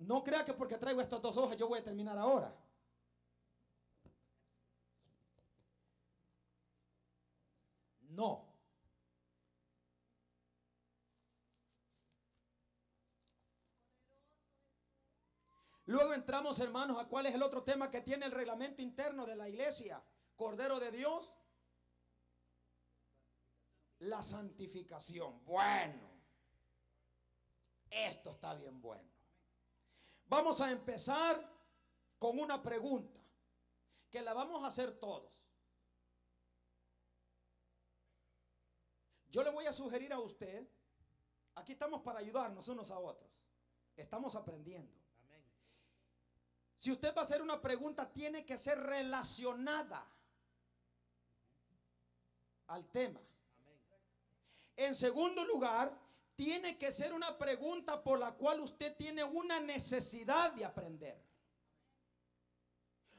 No crea que porque traigo estas dos hojas yo voy a terminar ahora. No. Luego entramos, hermanos, a cuál es el otro tema que tiene el reglamento interno de la iglesia. Cordero de Dios. La santificación. Bueno. Esto está bien bueno. Vamos a empezar con una pregunta que la vamos a hacer todos. Yo le voy a sugerir a usted, aquí estamos para ayudarnos unos a otros, estamos aprendiendo. Si usted va a hacer una pregunta, tiene que ser relacionada al tema. En segundo lugar, tiene que ser una pregunta por la cual usted tiene una necesidad de aprender.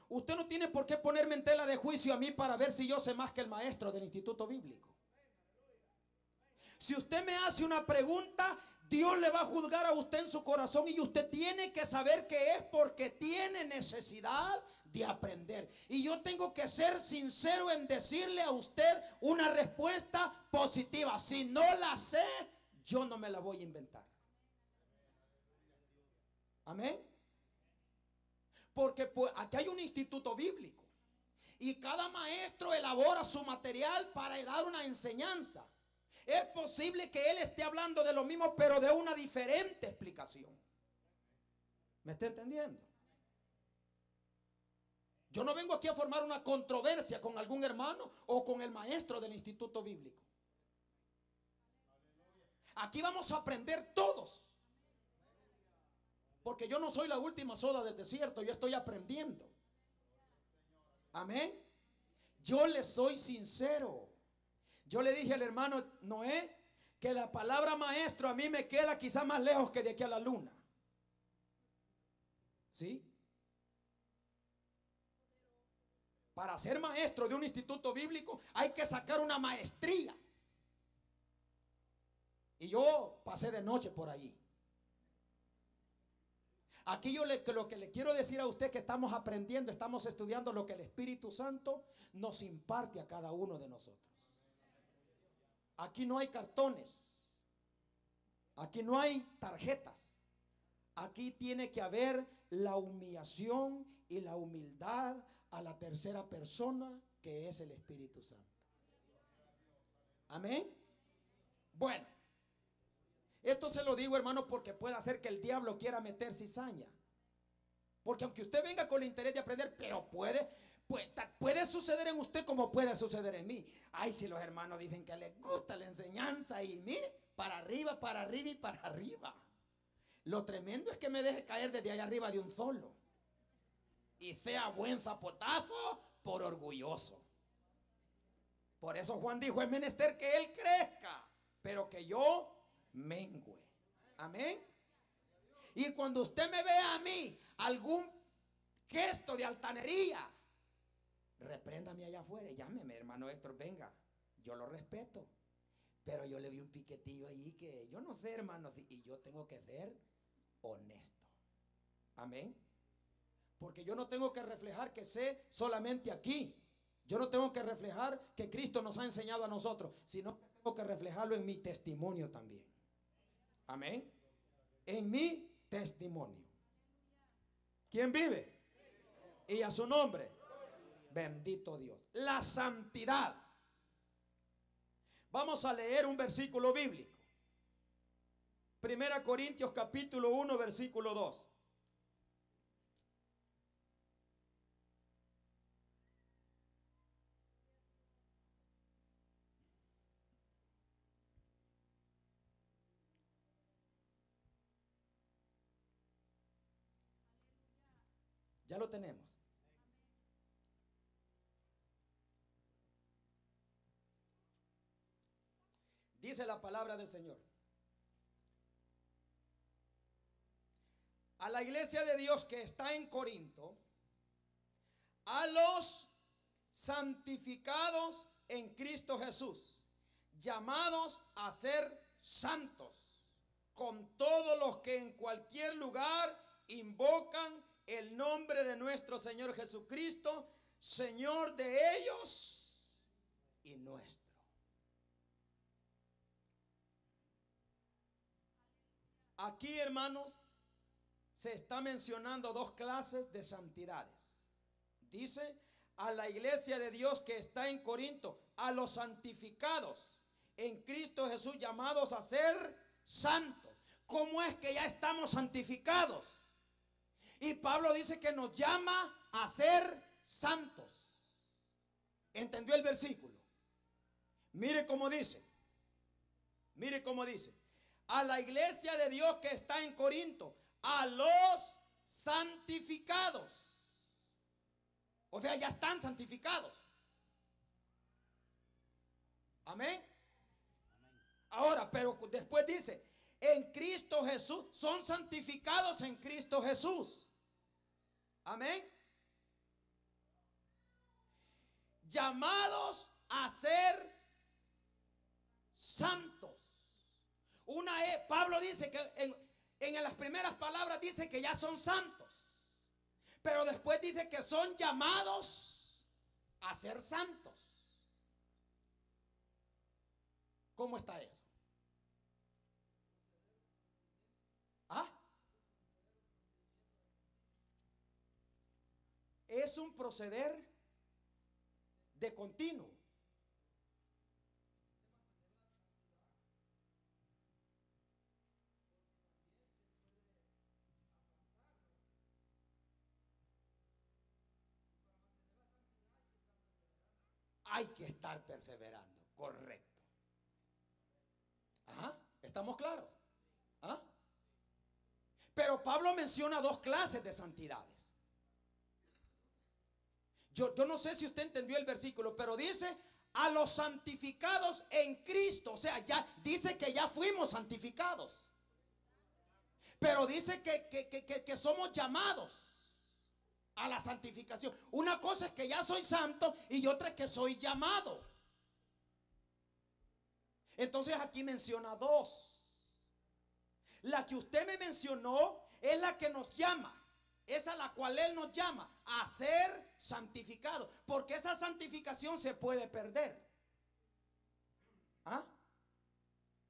Usted no tiene por qué ponerme en tela de juicio a mí para ver si yo sé más que el maestro del instituto bíblico. Si usted me hace una pregunta, Dios le va a juzgar a usted en su corazón y usted tiene que saber que es porque tiene necesidad de aprender. Y yo tengo que ser sincero en decirle a usted una respuesta positiva. Si no la sé, yo no me la voy a inventar. Amén. Porque aquí hay un instituto bíblico. Y cada maestro elabora su material para dar una enseñanza. Es posible que él esté hablando de lo mismo, pero de una diferente explicación. ¿Me está entendiendo? Yo no vengo aquí a formar una controversia con algún hermano o con el maestro del instituto bíblico. Aquí vamos a aprender todos. Porque yo no soy la última sola del desierto, yo estoy aprendiendo. Amén. Yo le soy sincero. Yo le dije al hermano Noé que la palabra maestro a mí me queda quizá más lejos que de aquí a la luna. ¿Sí? Para ser maestro de un instituto bíblico hay que sacar una maestría. Y yo pasé de noche por allí. Aquí yo lo que le quiero decir a usted que estamos aprendiendo, estamos estudiando lo que el Espíritu Santo nos imparte a cada uno de nosotros. Aquí no hay cartones. Aquí no hay tarjetas. Aquí tiene que haber la humillación y la humildad a la tercera persona que es el Espíritu Santo. Amén. Bueno. Esto se lo digo, hermano, porque puede hacer que el diablo quiera meter cizaña. Porque aunque usted venga con el interés de aprender, pero puede, puede, suceder en usted como puede suceder en mí. Ay, si los hermanos dicen que les gusta la enseñanza y mire, para arriba, para arriba y para arriba. Lo tremendo es que me deje caer desde allá arriba de un solo. Y sea buen zapotazo por orgulloso. Por eso Juan dijo, es menester que él crezca, pero que yo mengue. Amén. Y cuando usted me vea a mí algún gesto de altanería, repréndame allá afuera, llámeme, hermano Héctor, venga, yo lo respeto. Pero yo le vi un piquetillo ahí que yo no sé, hermano, y yo tengo que ser honesto. Amén. Porque yo no tengo que reflejar que sé solamente aquí. Yo no tengo que reflejar que Cristo nos ha enseñado a nosotros, sino que tengo que reflejarlo en mi testimonio también. Amén. En mi testimonio. ¿Quién vive? Y a su nombre. Bendito Dios. La santidad. Vamos a leer un versículo bíblico. Primera Corintios capítulo 1 versículo 2. lo tenemos. Dice la palabra del Señor. A la iglesia de Dios que está en Corinto, a los santificados en Cristo Jesús, llamados a ser santos, con todos los que en cualquier lugar invocan el nombre de nuestro Señor Jesucristo, Señor de ellos y nuestro. Aquí, hermanos, se está mencionando dos clases de santidades. Dice a la iglesia de Dios que está en Corinto, a los santificados en Cristo Jesús llamados a ser santos. ¿Cómo es que ya estamos santificados? Y Pablo dice que nos llama a ser santos. ¿Entendió el versículo? Mire cómo dice. Mire cómo dice. A la iglesia de Dios que está en Corinto, a los santificados. O sea, ya están santificados. Amén. Ahora, pero después dice, en Cristo Jesús, son santificados en Cristo Jesús. Amén. Llamados a ser santos. Una es Pablo dice que en, en las primeras palabras dice que ya son santos. Pero después dice que son llamados a ser santos. ¿Cómo está eso? es un proceder de continuo. hay que estar perseverando, correcto. estamos claros. ¿Ah? Pero Pablo menciona dos clases de santidades. Yo, no sé si usted entendió el versículo, pero dice a los santificados en Cristo. O sea, ya dice que ya fuimos santificados. Pero dice que, que, somos llamados a la santificación. Una cosa es que ya soy santo y otra es que soy llamado. Entonces aquí menciona dos. La que usted me mencionó es la que nos llama es a la cual Él nos llama a ser santificado. Porque esa santificación se puede perder. ¿Ah?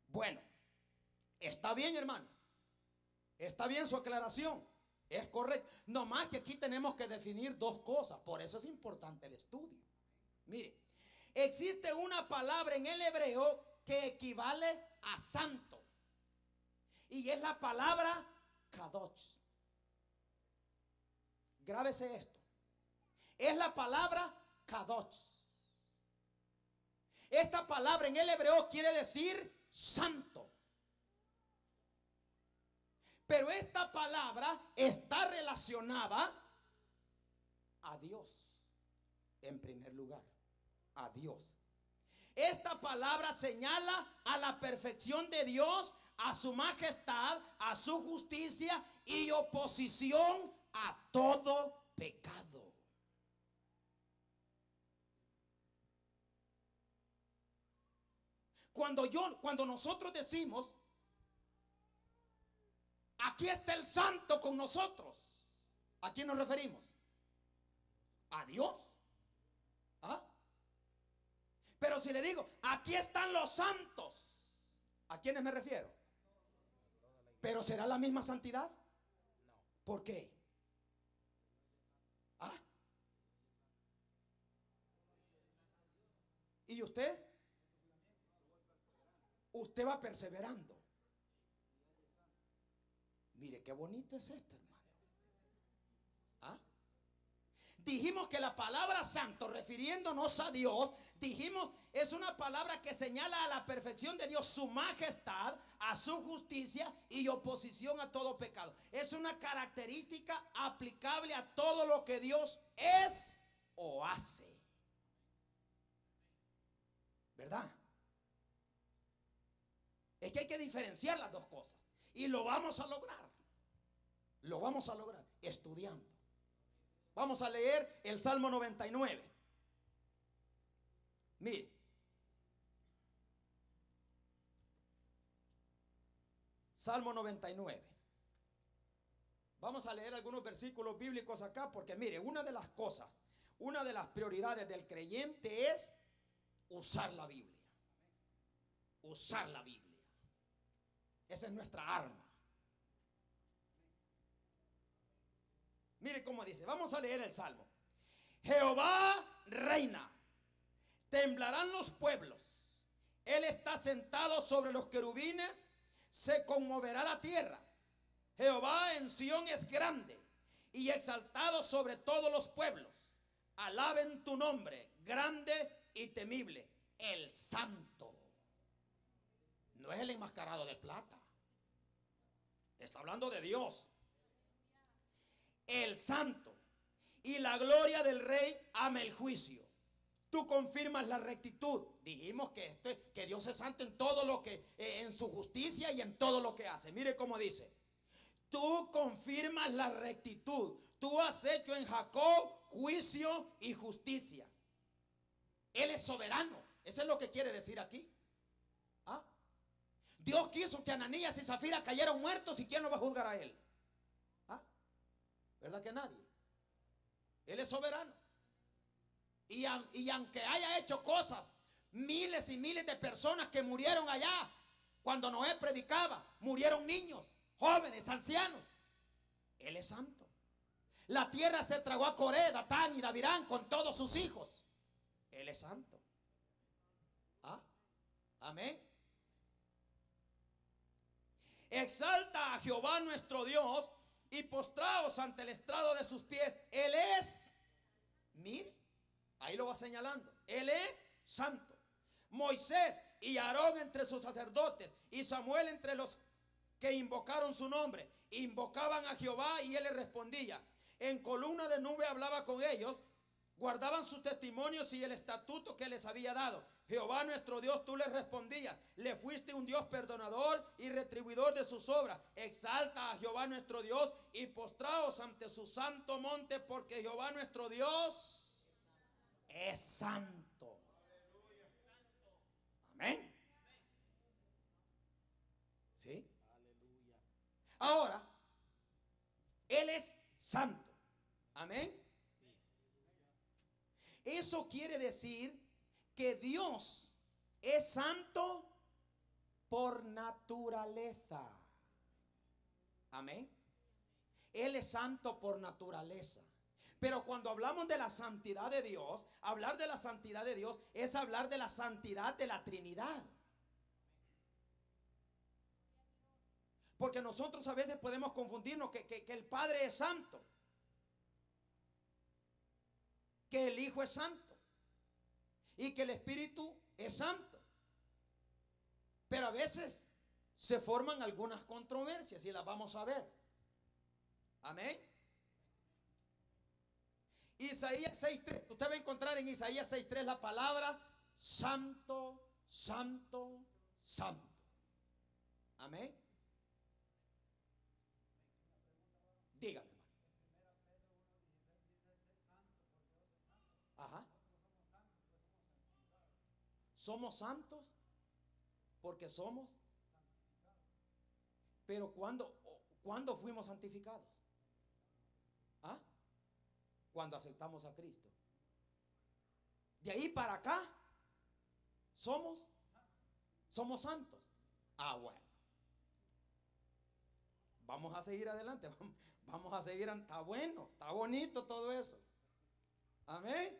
Bueno, está bien, hermano. Está bien su aclaración. Es correcto. No más que aquí tenemos que definir dos cosas. Por eso es importante el estudio. Mire, existe una palabra en el hebreo que equivale a santo. Y es la palabra kadosh. Grábese esto. Es la palabra kadosh. Esta palabra en el hebreo quiere decir santo. Pero esta palabra está relacionada a Dios, en primer lugar, a Dios. Esta palabra señala a la perfección de Dios, a su majestad, a su justicia y oposición a todo pecado. Cuando yo, cuando nosotros decimos, aquí está el santo con nosotros, ¿a quién nos referimos? A Dios. ¿Ah? Pero si le digo, aquí están los santos, ¿a quiénes me refiero? Pero será la misma santidad. ¿Por qué? ¿Y usted? Usted va perseverando. Mire qué bonito es esto, hermano. ¿Ah? Dijimos que la palabra santo, refiriéndonos a Dios, dijimos es una palabra que señala a la perfección de Dios, su majestad, a su justicia y oposición a todo pecado. Es una característica aplicable a todo lo que Dios es o hace. ¿Verdad? Es que hay que diferenciar las dos cosas. Y lo vamos a lograr. Lo vamos a lograr estudiando. Vamos a leer el Salmo 99. Mire. Salmo 99. Vamos a leer algunos versículos bíblicos acá porque mire, una de las cosas, una de las prioridades del creyente es usar la Biblia. Usar la Biblia. Esa es nuestra arma. Mire cómo dice. Vamos a leer el Salmo. Jehová reina. Temblarán los pueblos. Él está sentado sobre los querubines. Se conmoverá la tierra. Jehová en Sión es grande y exaltado sobre todos los pueblos. Alaben tu nombre, grande y temible, el santo. No es el enmascarado de plata. Está hablando de Dios. El santo. Y la gloria del rey ama el juicio. Tú confirmas la rectitud. Dijimos que, este, que Dios es santo en todo lo que, eh, en su justicia y en todo lo que hace. Mire cómo dice. Tú confirmas la rectitud. Tú has hecho en Jacob juicio y justicia. Él es soberano. Eso es lo que quiere decir aquí. ¿Ah? Dios quiso que Ananías y Zafira cayeran muertos y quién lo va a juzgar a él. ¿Ah? ¿Verdad que nadie? Él es soberano. Y, aunque haya hecho cosas, miles y miles de personas que murieron allá cuando Noé predicaba, murieron niños, jóvenes, ancianos. Él es santo. La tierra se tragó a Coré, Datán y Davirán con todos sus hijos. Él es santo. ¿Ah? Amén. Exalta a Jehová nuestro Dios y postraos ante el estrado de sus pies. Él es, mir, ahí lo va señalando. Él es santo. Moisés y Aarón entre sus sacerdotes y Samuel entre los que invocaron su nombre. Invocaban a Jehová y él les respondía. En columna de nube hablaba con ellos guardaban sus testimonios y el estatuto que les había dado. Jehová nuestro Dios, tú les respondías, le fuiste un Dios perdonador y retribuidor de sus obras. Exalta a Jehová nuestro Dios y postraos ante su santo monte, porque Jehová nuestro Dios es santo. Amén. ¿Sí? Ahora, Él es santo. Amén. Eso quiere decir que Dios es santo por naturaleza. Amén. Él es santo por naturaleza. Pero cuando hablamos de la santidad de Dios, hablar de la santidad de Dios es hablar de la santidad de la Trinidad. Porque nosotros a veces podemos confundirnos que, el Padre es santo que el Hijo es santo y que el Espíritu es santo. Pero a veces se forman algunas controversias y las vamos a ver. Amén. Isaías 6.3. Usted va a encontrar en Isaías 6.3 la palabra santo, santo, santo. Amén. Dígame. Somos santos porque somos. Pero cuando, cuando fuimos santificados? ¿Ah? Cuando aceptamos a Cristo. De ahí para acá somos somos santos. Ah, bueno. Vamos a seguir adelante, vamos a seguir, está bueno, está bonito todo eso. Amén.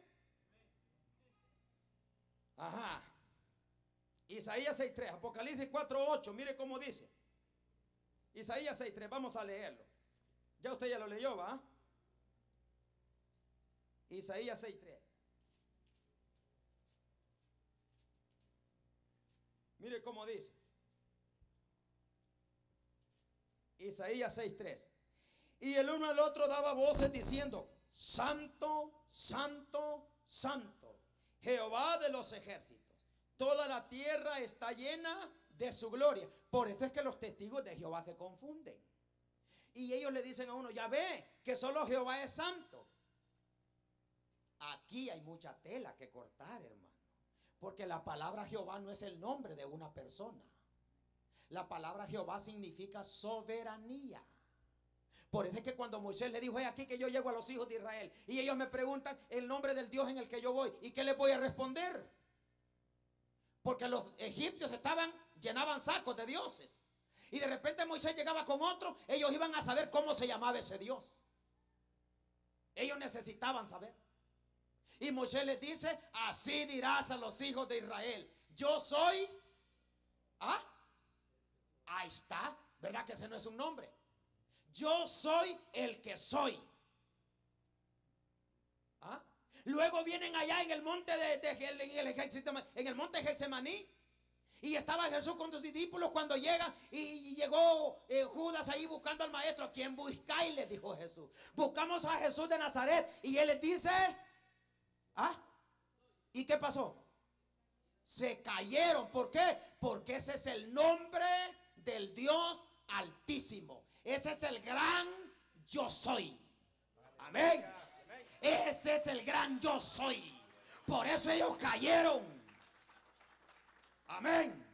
Ajá. Isaías 6.3, Apocalipsis 4.8, mire cómo dice. Isaías 6.3, vamos a leerlo. Ya usted ya lo leyó, ¿va? Isaías 6.3. Mire cómo dice. Isaías 6.3. Y el uno al otro daba voces diciendo, Santo, Santo, Santo, Jehová de los ejércitos. Toda la tierra está llena de su gloria. Por eso es que los testigos de Jehová se confunden. Y ellos le dicen a uno, ya ve que solo Jehová es santo. Aquí hay mucha tela que cortar, hermano. Porque la palabra Jehová no es el nombre de una persona. La palabra Jehová significa soberanía. Por eso es que cuando Moisés le dijo, es aquí que yo llego a los hijos de Israel. Y ellos me preguntan el nombre del Dios en el que yo voy. ¿Y qué les voy a responder? Porque los egipcios estaban, llenaban sacos de dioses. Y de repente Moisés llegaba con otro, ellos iban a saber cómo se llamaba ese Dios. Ellos necesitaban saber. Y Moisés les dice, así dirás a los hijos de Israel, yo soy... ¿Ah? Ahí está, ¿verdad que ese no es un nombre? Yo soy el que soy. Luego vienen allá en el monte de, de, en, el, Getsemaní. Y estaba Jesús con sus discípulos cuando llega y llegó eh, Judas ahí buscando al maestro. ¿A busca? Y le dijo Jesús. Buscamos a Jesús de Nazaret. Y él les dice, ¿ah? ¿Y qué pasó? Se cayeron. ¿Por qué? Porque ese es el nombre del Dios altísimo. Ese es el gran yo soy. Amén. Ese es el gran yo soy. Por eso ellos cayeron. Amén.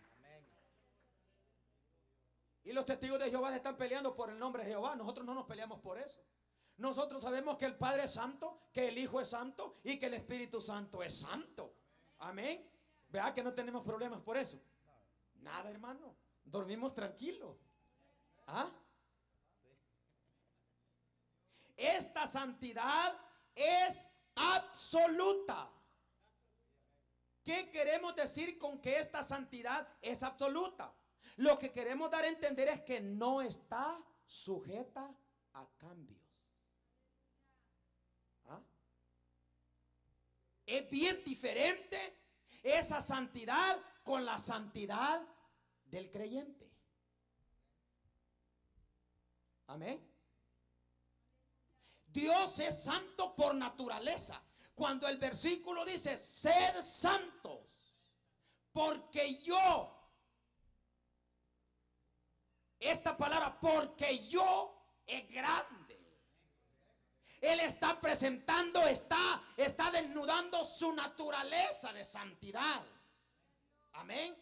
Y los testigos de Jehová están peleando por el nombre de Jehová. Nosotros no nos peleamos por eso. Nosotros sabemos que el Padre es santo, que el Hijo es santo y que el Espíritu Santo es santo. Amén. Vea que no tenemos problemas por eso. Nada, hermano. Dormimos tranquilos. ¿Ah? Esta santidad es absoluta. ¿Qué queremos decir con que esta santidad es absoluta? Lo que queremos dar a entender es que no está sujeta a cambios. ¿Ah? Es bien diferente esa santidad con la santidad del creyente. Amén. Dios es santo por naturaleza. Cuando el versículo dice, sed santos, porque yo, esta palabra, porque yo es grande. Él está presentando, está, está desnudando su naturaleza de santidad. Amén.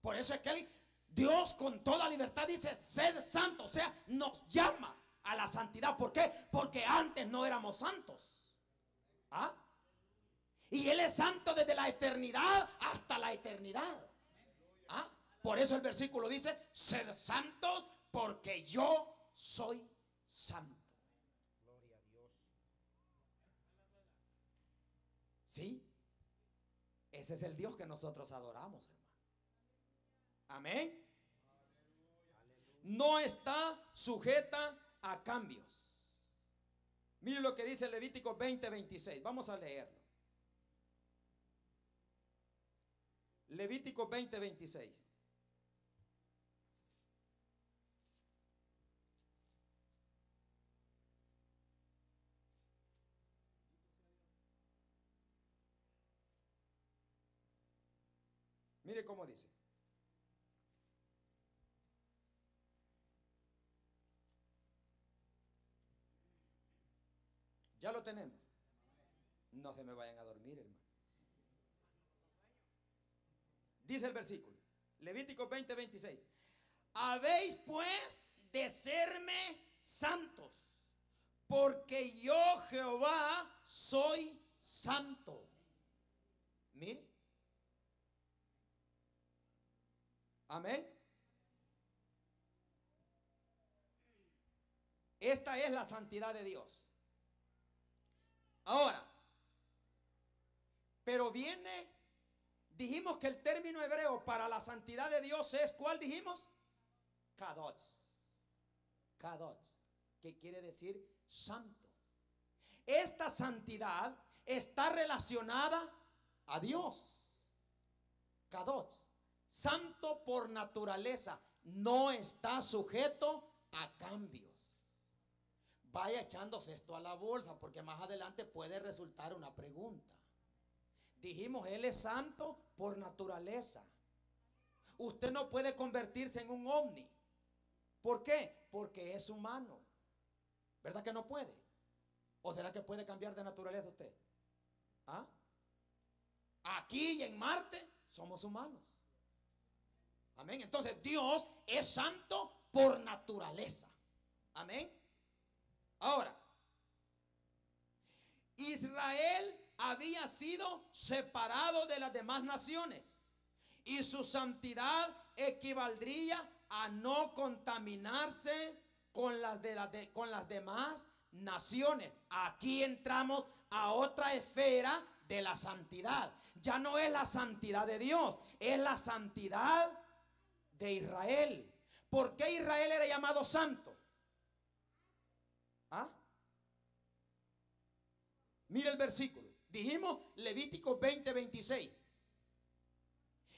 Por eso es que él Dios con toda libertad dice, sed santo, o sea, nos llama a la santidad. ¿Por qué? Porque antes no éramos santos. ¿Ah? Y Él es santo desde la eternidad hasta la eternidad. ¿Ah? Por eso el versículo dice, sed santos porque yo soy santo. Gloria a Dios. ¿Sí? Ese es el Dios que nosotros adoramos, hermano. Amén no está sujeta a cambios. Mire lo que dice Levítico 20.26, Vamos a leerlo. Levítico veinte veintiséis. Mire cómo dice. tenemos. No se me vayan a dormir, hermano. Dice el versículo, Levítico 20, 26. Habéis pues de serme santos, porque yo Jehová soy santo. Mire. Amén. Esta es la santidad de Dios. Ahora, pero viene, dijimos que el término hebreo para la santidad de Dios es, ¿cuál dijimos? Kadosh. Kadosh, que quiere decir santo. Esta santidad está relacionada a Dios. Kadosh, santo por naturaleza, no está sujeto a cambio vaya echándose esto a la bolsa porque más adelante puede resultar una pregunta. Dijimos, Él es santo por naturaleza. Usted no puede convertirse en un ovni. ¿Por qué? Porque es humano. ¿Verdad que no puede? ¿O será que puede cambiar de naturaleza usted? ¿Ah? Aquí y en Marte somos humanos. Amén. Entonces Dios es santo por naturaleza. Amén. Ahora, Israel había sido separado de las demás naciones y su santidad equivaldría a no contaminarse con las, de con las demás naciones. Aquí entramos a otra esfera de la santidad. Ya no es la santidad de Dios, es la santidad de Israel. ¿Por qué Israel era llamado santo? Mire el versículo. Dijimos Levítico 20, 26.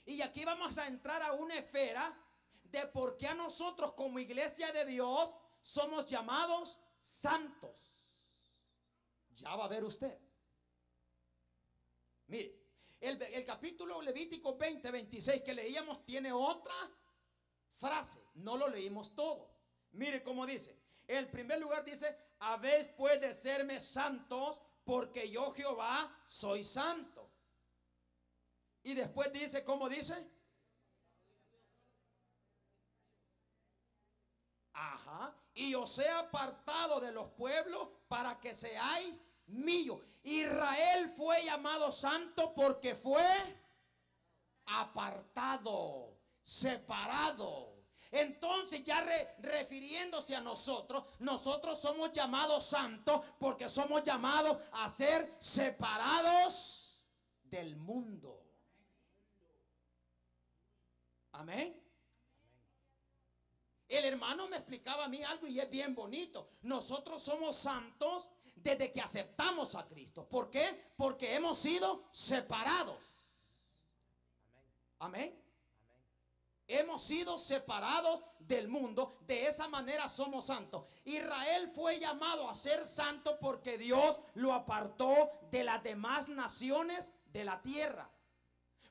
Y aquí vamos a entrar a una esfera de por qué a nosotros como iglesia de Dios somos llamados santos. Ya va a ver usted. Mire, el, capítulo Levítico 20, 26 que leíamos tiene otra frase. No lo leímos todo. Mire cómo dice. El primer lugar dice, a pues puede serme santos porque yo Jehová soy santo. Y después dice, ¿cómo dice? Ajá. Y os he apartado de los pueblos para que seáis míos Israel fue llamado santo porque fue apartado, separado. Entonces ya refiriéndose a nosotros, nosotros somos llamados santos porque somos llamados a ser separados del mundo. Amén. El hermano me explicaba a mí algo y es bien bonito. Nosotros somos santos desde que aceptamos a Cristo. ¿Por qué? Porque hemos sido separados. Amén. Hemos sido separados del mundo, de esa manera somos santos. Israel fue llamado a ser santo porque Dios lo apartó de las demás naciones de la tierra.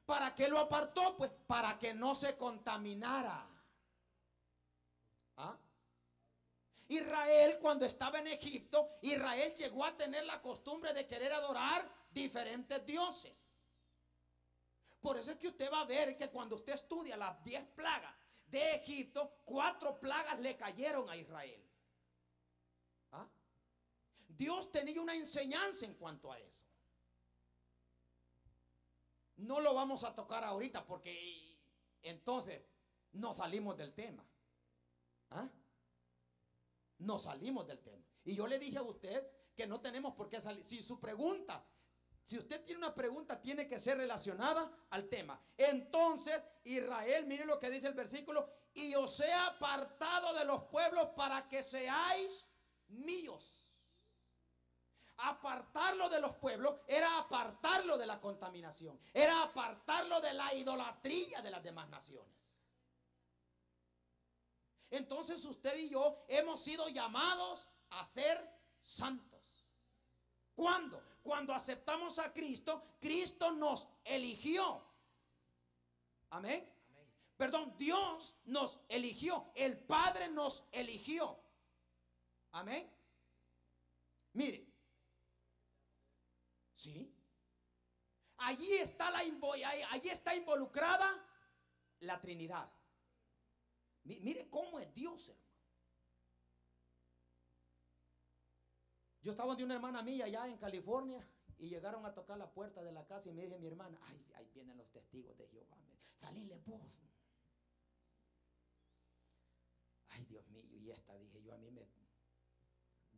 ¿Para qué lo apartó? Pues para que no se contaminara. ¿Ah? Israel cuando estaba en Egipto, Israel llegó a tener la costumbre de querer adorar diferentes dioses. Por eso es que usted va a ver que cuando usted estudia las 10 plagas de Egipto, cuatro plagas le cayeron a Israel. ¿Ah? Dios tenía una enseñanza en cuanto a eso. No lo vamos a tocar ahorita porque entonces no salimos del tema. ¿Ah? No salimos del tema. Y yo le dije a usted que no tenemos por qué salir. Si su pregunta si usted tiene una pregunta, tiene que ser relacionada al tema. Entonces, Israel, mire lo que dice el versículo, y os he apartado de los pueblos para que seáis míos. Apartarlo de los pueblos era apartarlo de la contaminación, era apartarlo de la idolatría de las demás naciones. Entonces usted y yo hemos sido llamados a ser santos. ¿Cuándo? Cuando aceptamos a Cristo, Cristo nos eligió. Amén. Perdón, Dios nos eligió, el Padre nos eligió. Amén. Mire, ¿sí? Allí está, la, allí está involucrada la Trinidad. Mire cómo es Dios, hermano. Yo estaba de una hermana mía allá en California y llegaron a tocar la puerta de la casa y me dije mi hermana, ay, ahí vienen los testigos de Jehová. Salíle vos. Pues". Ay, Dios mío, y esta, dije yo, a mí me...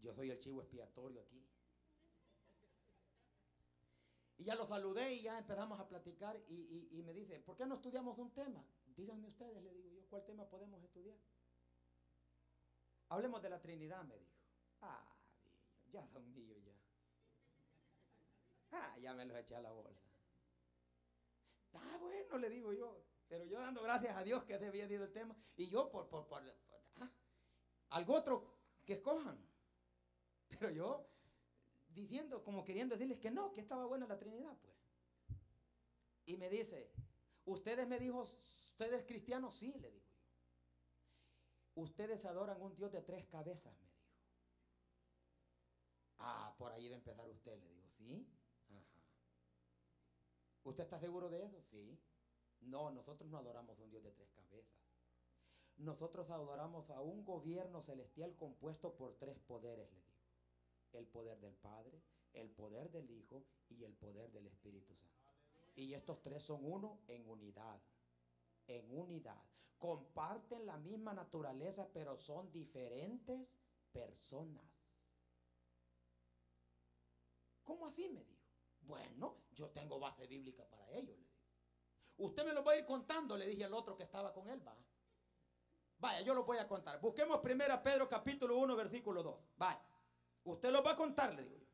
Yo soy el chivo expiatorio aquí. Y ya lo saludé y ya empezamos a platicar y, y, me dice, ¿por qué no estudiamos un tema? Díganme ustedes, le digo yo, ¿cuál tema podemos estudiar? Hablemos de la Trinidad, me dijo. Ah, ya, don ya. Ah, ya me los eché a la bolsa. Está bueno, le digo yo. Pero yo dando gracias a Dios que te había ido el tema. Y yo por, por, por, ah, algo otro que escojan. Pero yo diciendo, como queriendo decirles que no, que estaba bueno la Trinidad, pues. Y me dice, ustedes me dijo, ustedes cristianos, sí, le digo yo. Ustedes adoran un Dios de tres cabezas, Ah, por ahí va a empezar usted. Le digo, ¿sí? Ajá. ¿Usted está seguro de eso? Sí. No, nosotros no adoramos a un Dios de tres cabezas. Nosotros adoramos a un gobierno celestial compuesto por tres poderes, le digo. El poder del Padre, el poder del Hijo y el poder del Espíritu Santo. Y estos tres son uno en unidad. En unidad. Comparten la misma naturaleza, pero son diferentes personas. ¿Cómo así? me dijo. Bueno, yo tengo base bíblica para ello, le digo. Usted me lo va a ir contando, le dije al otro que estaba con él, va. Vaya, yo lo voy a contar. Busquemos primero a Pedro capítulo 1, versículo 2. Vaya. Usted lo va a contar, le digo yo.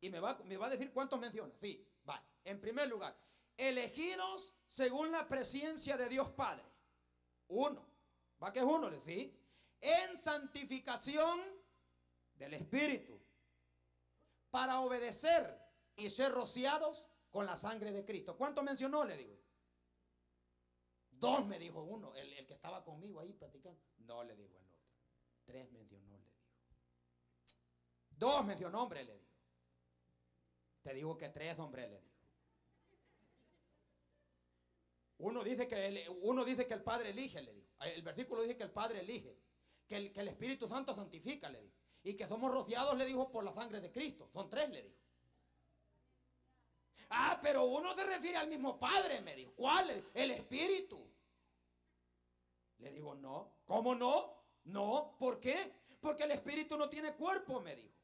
Y me va, a decir cuántos menciona. Sí, vaya. En primer lugar, elegidos según la presencia de Dios Padre. Uno. ¿Va que es uno? Le sí. En santificación del Espíritu para obedecer y ser rociados con la sangre de Cristo. ¿Cuánto mencionó? Le digo. Dos me dijo uno, el, que estaba conmigo ahí platicando. No le digo el otro. Tres mencionó, le digo. Dos mencionó, hombre, le digo. Te digo que tres, hombres le digo. Uno dice que el, uno dice que el Padre elige, le digo. El versículo dice que el Padre elige. Que el, que el Espíritu Santo santifica, le digo. Y que somos rociados, le dijo, por la sangre de Cristo. Son tres, le dijo. Ah, pero uno se refiere al mismo Padre, me dijo. ¿Cuál? El Espíritu. Le digo, no. ¿Cómo no? No. ¿Por qué? Porque el Espíritu no tiene cuerpo, me dijo.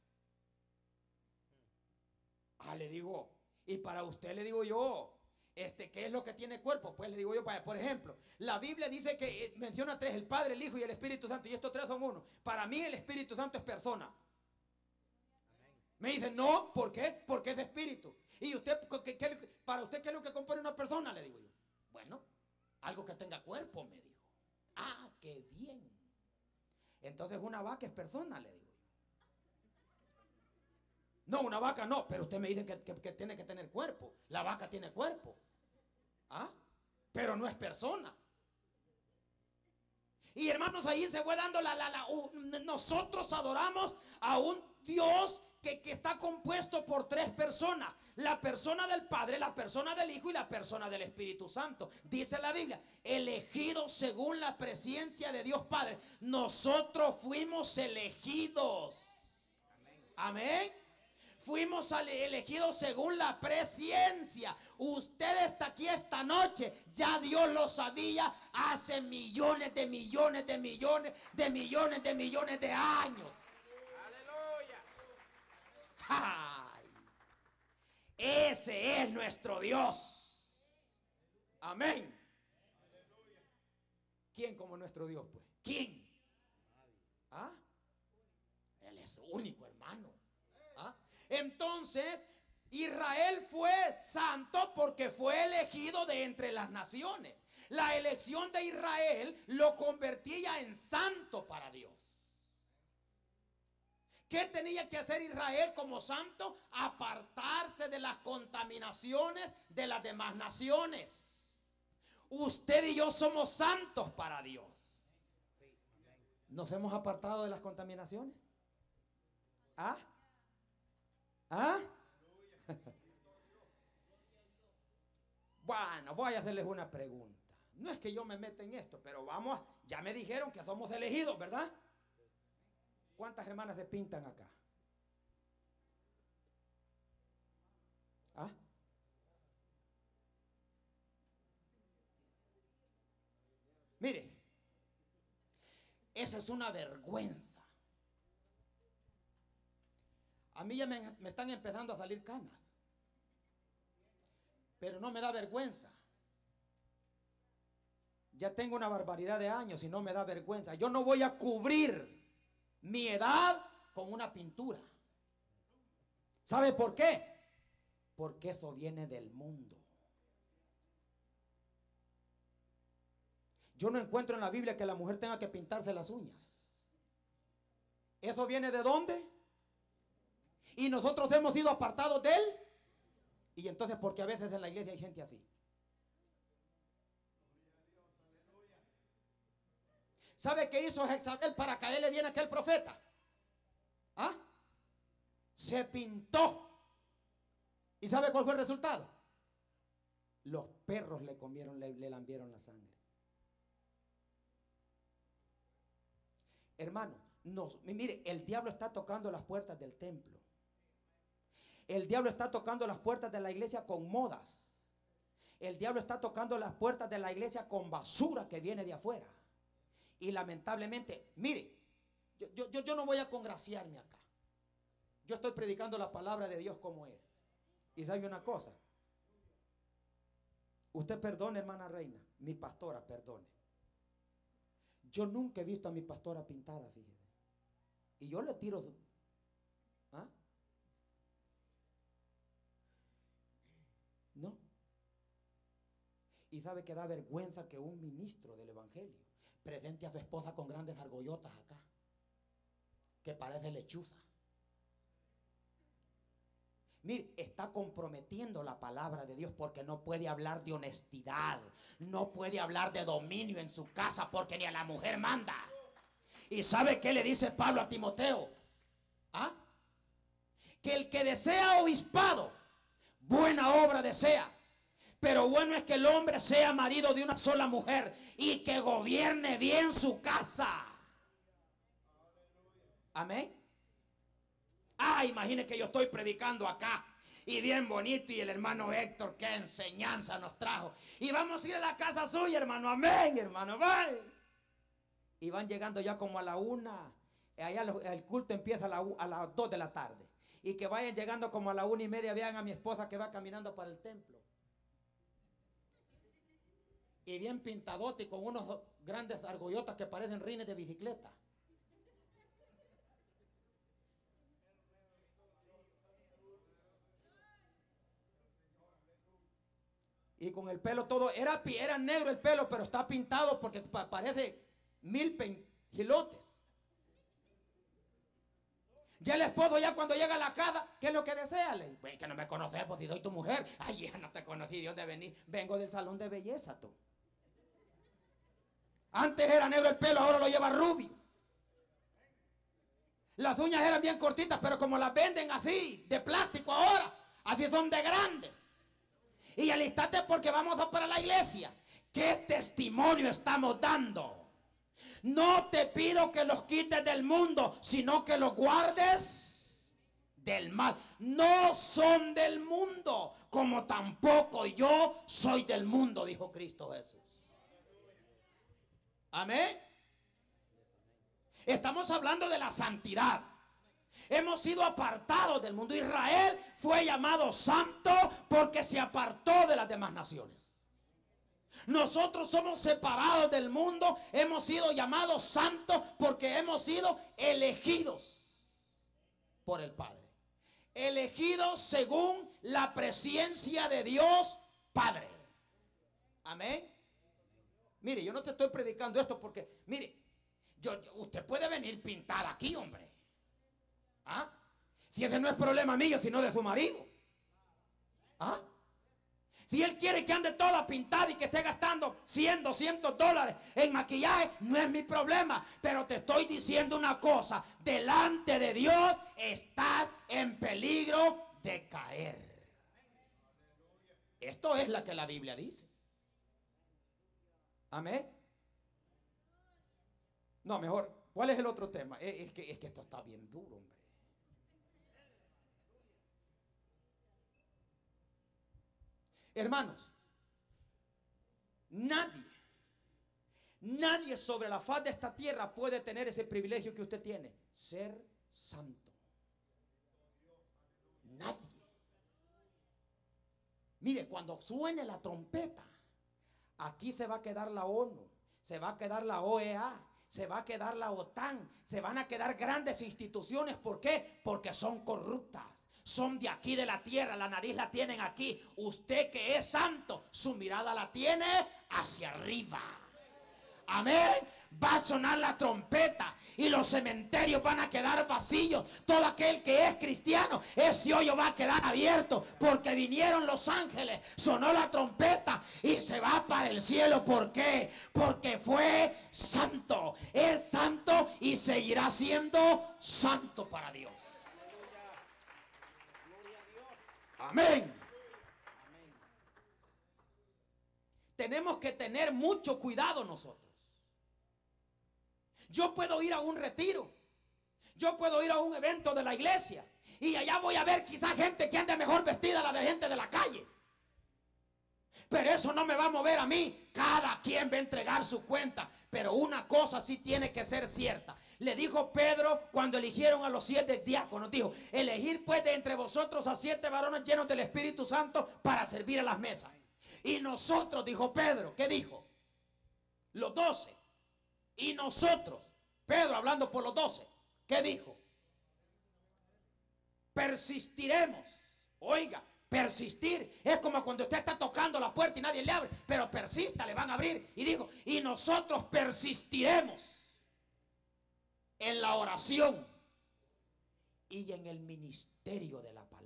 Ah, le digo. Y para usted le digo yo, este, ¿Qué es lo que tiene cuerpo? Pues le digo yo, por ejemplo, la Biblia dice que eh, menciona tres, el Padre, el Hijo y el Espíritu Santo, y estos tres son uno. Para mí el Espíritu Santo es persona. Me dicen, no, ¿por qué? Porque es espíritu. ¿Y usted, para usted qué es lo que compone una persona? Le digo yo. Bueno, algo que tenga cuerpo, me dijo. Ah, qué bien. Entonces una vaca es persona, le digo. No, una vaca no, pero usted me dice que, tiene que tener cuerpo. La vaca tiene cuerpo. ¿Ah? Pero no es persona. Y hermanos, ahí se fue dando la... la, la nosotros adoramos a un Dios que, está compuesto por tres personas. La persona del Padre, la persona del Hijo y la persona del Espíritu Santo. Dice la Biblia, elegidos según la presencia de Dios Padre. Nosotros fuimos elegidos. Amén. Fuimos elegidos según la presencia. Usted está aquí esta noche. Ya Dios lo sabía hace millones de millones de millones de millones de millones de años. Aleluya. Ese es nuestro Dios. Amén. ¿Quién como nuestro Dios, pues? ¿Quién? ¿Ah? Él es único, entonces, Israel fue santo porque fue elegido de entre las naciones. La elección de Israel lo convertía en santo para Dios. ¿Qué tenía que hacer Israel como santo? Apartarse de las contaminaciones de las demás naciones. Usted y yo somos santos para Dios. ¿Nos hemos apartado de las contaminaciones? ¿Ah? ¿Ah? Bueno, voy a hacerles una pregunta. No es que yo me meta en esto, pero vamos, ya me dijeron que somos elegidos, ¿verdad? ¿Cuántas hermanas se pintan acá? ¿Ah? Mire, esa es una vergüenza. A mí ya me, están empezando a salir canas. Pero no me da vergüenza. Ya tengo una barbaridad de años y no me da vergüenza. Yo no voy a cubrir mi edad con una pintura. ¿Sabe por qué? Porque eso viene del mundo. Yo no encuentro en la Biblia que la mujer tenga que pintarse las uñas. ¿Eso viene de dónde? Y nosotros hemos sido apartados de Él. Y entonces, porque a veces en la iglesia hay gente así. ¿Sabe qué hizo Jezabel para caerle bien a aquel profeta? ¿Ah? Se pintó. ¿Y sabe cuál fue el resultado? Los perros le comieron, le, lambieron la sangre. Hermano, mire, el diablo está tocando las puertas del templo. El diablo está tocando las puertas de la iglesia con modas. El diablo está tocando las puertas de la iglesia con basura que viene de afuera. Y lamentablemente, mire, yo, no voy a congraciarme acá. Yo estoy predicando la palabra de Dios como es. Y sabe una cosa. Usted perdone, hermana reina, mi pastora, perdone. Yo nunca he visto a mi pastora pintada, fíjese. Y yo le tiro Y sabe que da vergüenza que un ministro del Evangelio presente a su esposa con grandes argollotas acá, que parece lechuza. Mire, está comprometiendo la palabra de Dios porque no puede hablar de honestidad, no puede hablar de dominio en su casa porque ni a la mujer manda. ¿Y sabe qué le dice Pablo a Timoteo? ¿Ah? Que el que desea obispado, buena obra desea, pero bueno es que el hombre sea marido de una sola mujer y que gobierne bien su casa. Amén. Ah, imagínense que yo estoy predicando acá. Y bien bonito. Y el hermano Héctor, qué enseñanza nos trajo. Y vamos a ir a la casa suya, hermano. Amén, hermano. vale Y van llegando ya como a la una. Allá el culto empieza a las dos de la tarde. Y que vayan llegando como a la una y media. Vean a mi esposa que va caminando para el templo y bien pintadote con unos grandes argollotas que parecen rines de bicicleta. Y con el pelo todo, era, era negro el pelo, pero está pintado porque parece mil penjilotes Ya el esposo ya cuando llega a la casa, ¿qué es lo que desea? que no me conoces, pues si soy tu mujer. Ay, ya no te conocí, Dios ¿de venir Vengo del salón de belleza, tú. Antes era negro el pelo, ahora lo lleva rubio. Las uñas eran bien cortitas, pero como las venden así, de plástico ahora, así son de grandes. Y alistate porque vamos a para la iglesia. ¿Qué testimonio estamos dando? No te pido que los quites del mundo, sino que los guardes del mal. No son del mundo, como tampoco yo soy del mundo, dijo Cristo Jesús. Amén. Estamos hablando de la santidad. Hemos sido apartados del mundo. Israel fue llamado santo porque se apartó de las demás naciones. Nosotros somos separados del mundo, hemos sido llamados santos porque hemos sido elegidos por el Padre. Elegidos según la presencia de Dios Padre. Amén. Mire, yo no te estoy predicando esto porque, mire, yo, usted puede venir pintada aquí, hombre. ¿Ah? Si ese no es problema mío, sino de su marido. ¿Ah? Si él quiere que ande toda pintada y que esté gastando 100, 200 dólares en maquillaje, no es mi problema. Pero te estoy diciendo una cosa, delante de Dios estás en peligro de caer. Esto es lo que la Biblia dice. Amén. No, mejor, ¿cuál es el otro tema? Eh, es, que, que esto está bien duro, hombre. Hermanos, nadie, nadie sobre la faz de esta tierra puede tener ese privilegio que usted tiene, ser santo. Nadie. Mire, cuando suene la trompeta, Aquí se va a quedar la ONU, se va a quedar la OEA, se va a quedar la OTAN, se van a quedar grandes instituciones. ¿Por qué? Porque son corruptas. Son de aquí de la tierra, la nariz la tienen aquí. Usted que es santo, su mirada la tiene hacia arriba. Amén. Va a sonar la trompeta y los cementerios van a quedar vacíos. Todo aquel que es cristiano, ese hoyo va a quedar abierto porque vinieron los ángeles, sonó la trompeta y se va para el cielo. ¿Por qué? Porque fue santo. Es santo y seguirá siendo santo para Dios. Amén. Tenemos que tener mucho cuidado nosotros. Yo puedo ir a un retiro. Yo puedo ir a un evento de la iglesia. Y allá voy a ver quizá gente que ande mejor vestida a la de gente de la calle. Pero eso no me va a mover a mí. Cada quien va a entregar su cuenta. Pero una cosa sí tiene que ser cierta. Le dijo Pedro cuando eligieron a los siete diáconos. Dijo, elegir pues de entre vosotros a siete varones llenos del Espíritu Santo para servir a las mesas. Y nosotros, dijo Pedro, ¿qué dijo? Los doce. Y nosotros, Pedro hablando por los doce, ¿qué dijo? Persistiremos. Oiga, persistir es como cuando usted está tocando la puerta y nadie le abre, pero persista, le van a abrir. Y dijo, y nosotros persistiremos en la oración y en el ministerio de la palabra.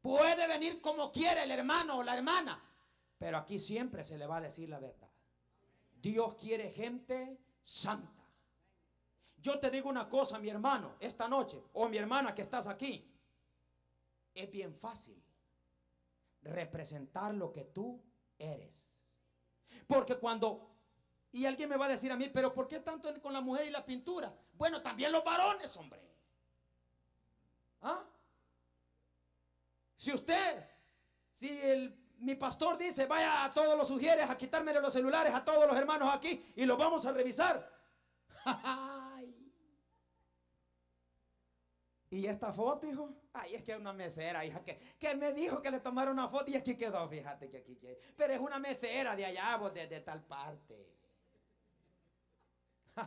Puede venir como quiere el hermano o la hermana, pero aquí siempre se le va a decir la verdad. Dios quiere gente santa. Yo te digo una cosa, mi hermano, esta noche, o mi hermana que estás aquí, es bien fácil representar lo que tú eres. Porque cuando, y alguien me va a decir a mí, pero ¿por qué tanto con la mujer y la pintura? Bueno, también los varones, hombre. ¿Ah? Si usted, si el mi pastor dice, vaya a todos los sugieres a quitarme los celulares a todos los hermanos aquí y los vamos a revisar. ¿Y esta foto, hijo? Ay, es que es una mesera, hija, que, que me dijo que le tomaron una foto y aquí quedó, fíjate que aquí quedó. Pero es una mesera de allá, de, tal parte.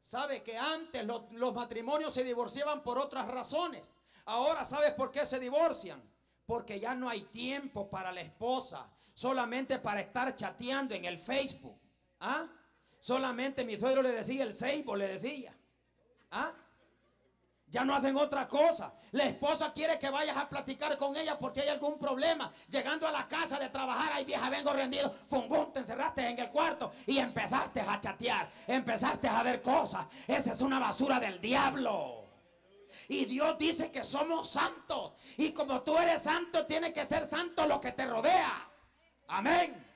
Sabe que antes los matrimonios se divorciaban por otras razones. Ahora sabes por qué se divorcian. Porque ya no hay tiempo para la esposa. Solamente para estar chateando en el Facebook. ¿Ah? Solamente mi suegro le decía el Seibo, le decía. ¿Ah? Ya no hacen otra cosa. La esposa quiere que vayas a platicar con ella porque hay algún problema. Llegando a la casa de trabajar, ahí vieja, vengo rendido. Fungún, te encerraste en el cuarto y empezaste a chatear. Empezaste a ver cosas. Esa es una basura del diablo. Y Dios dice que somos santos. Y como tú eres santo, tiene que ser santo lo que te rodea. Amén.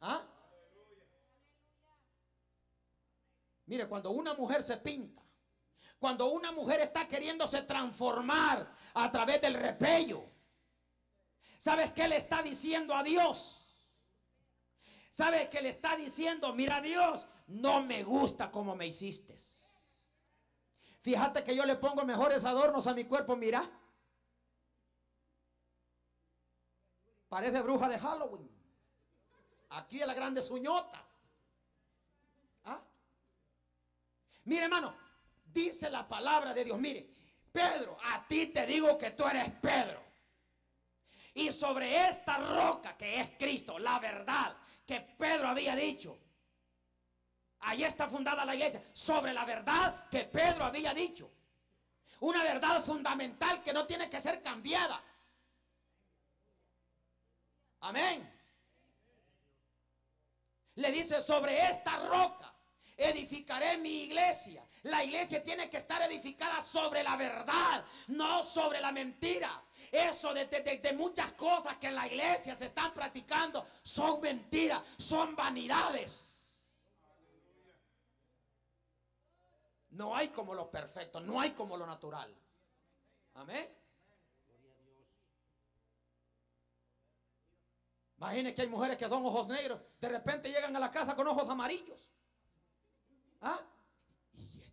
¿Ah? Mire, cuando una mujer se pinta, cuando una mujer está queriéndose transformar a través del repello, ¿sabes qué le está diciendo a Dios? ¿Sabes qué le está diciendo? Mira Dios, no me gusta como me hiciste. Fíjate que yo le pongo mejores adornos a mi cuerpo, mira. Parece bruja de Halloween. Aquí de las grandes uñotas. ¿Ah? Mire, hermano, dice la palabra de Dios. Mire, Pedro, a ti te digo que tú eres Pedro. Y sobre esta roca que es Cristo, la verdad que Pedro había dicho, Ahí está fundada la iglesia, sobre la verdad que Pedro había dicho. Una verdad fundamental que no tiene que ser cambiada. Amén. Le dice, sobre esta roca edificaré mi iglesia. La iglesia tiene que estar edificada sobre la verdad, no sobre la mentira. Eso de, de, muchas cosas que en la iglesia se están practicando son mentiras, son vanidades. No hay como lo perfecto, no hay como lo natural. Amén. Imaginen que hay mujeres que son ojos negros, de repente llegan a la casa con ojos amarillos. ¿Ah? Y ya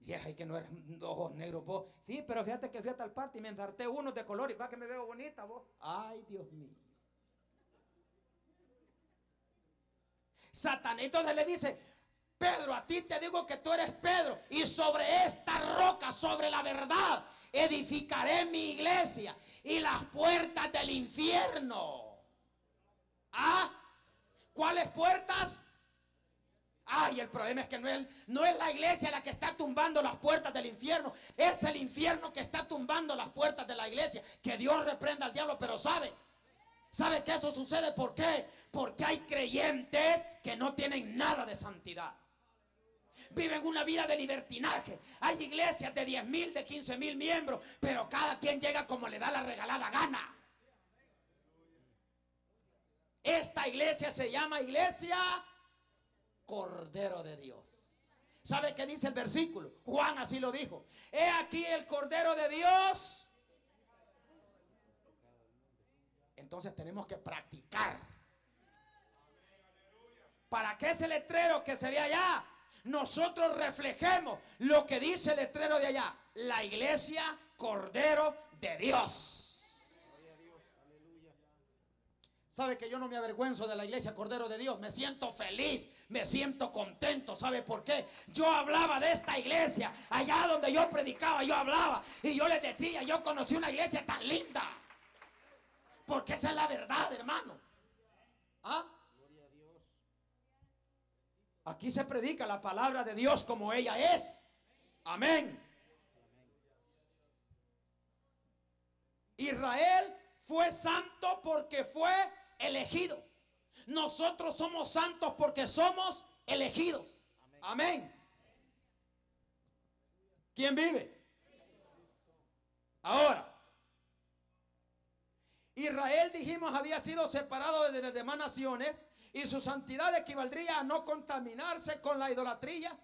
Vieja, y que no eres ojos negros vos. Sí, pero fíjate que fui a tal parte y me ensarté uno de color y va que me veo bonita vos. Ay, Dios mío. Satanás entonces le dice, Pedro, a ti te digo que tú eres Pedro. Y sobre esta roca, sobre la verdad, edificaré mi iglesia. Y las puertas del infierno. ¿Ah? ¿Cuáles puertas? Ay, el problema es que no es, no es la iglesia la que está tumbando las puertas del infierno. Es el infierno que está tumbando las puertas de la iglesia. Que Dios reprenda al diablo, pero sabe. ¿Sabe que eso sucede? ¿Por qué? Porque hay creyentes que no tienen nada de santidad viven una vida de libertinaje. Hay iglesias de 10 mil, de 15 mil miembros, pero cada quien llega como le da la regalada gana. Esta iglesia se llama iglesia Cordero de Dios. ¿Sabe qué dice el versículo? Juan así lo dijo. He aquí el Cordero de Dios. Entonces tenemos que practicar. ¿Para qué ese letrero que se ve allá? nosotros reflejemos lo que dice el letrero de allá, la iglesia Cordero de Dios. ¿Sabe que yo no me avergüenzo de la iglesia Cordero de Dios? Me siento feliz, me siento contento. ¿Sabe por qué? Yo hablaba de esta iglesia. Allá donde yo predicaba, yo hablaba. Y yo les decía, yo conocí una iglesia tan linda. Porque esa es la verdad, hermano. ¿Ah? Aquí se predica la palabra de Dios como ella es. Amén. Israel fue santo porque fue elegido. Nosotros somos santos porque somos elegidos. Amén. ¿Quién vive? Ahora, Israel dijimos había sido separado de las demás naciones y su santidad equivaldría a no contaminarse con la idolatría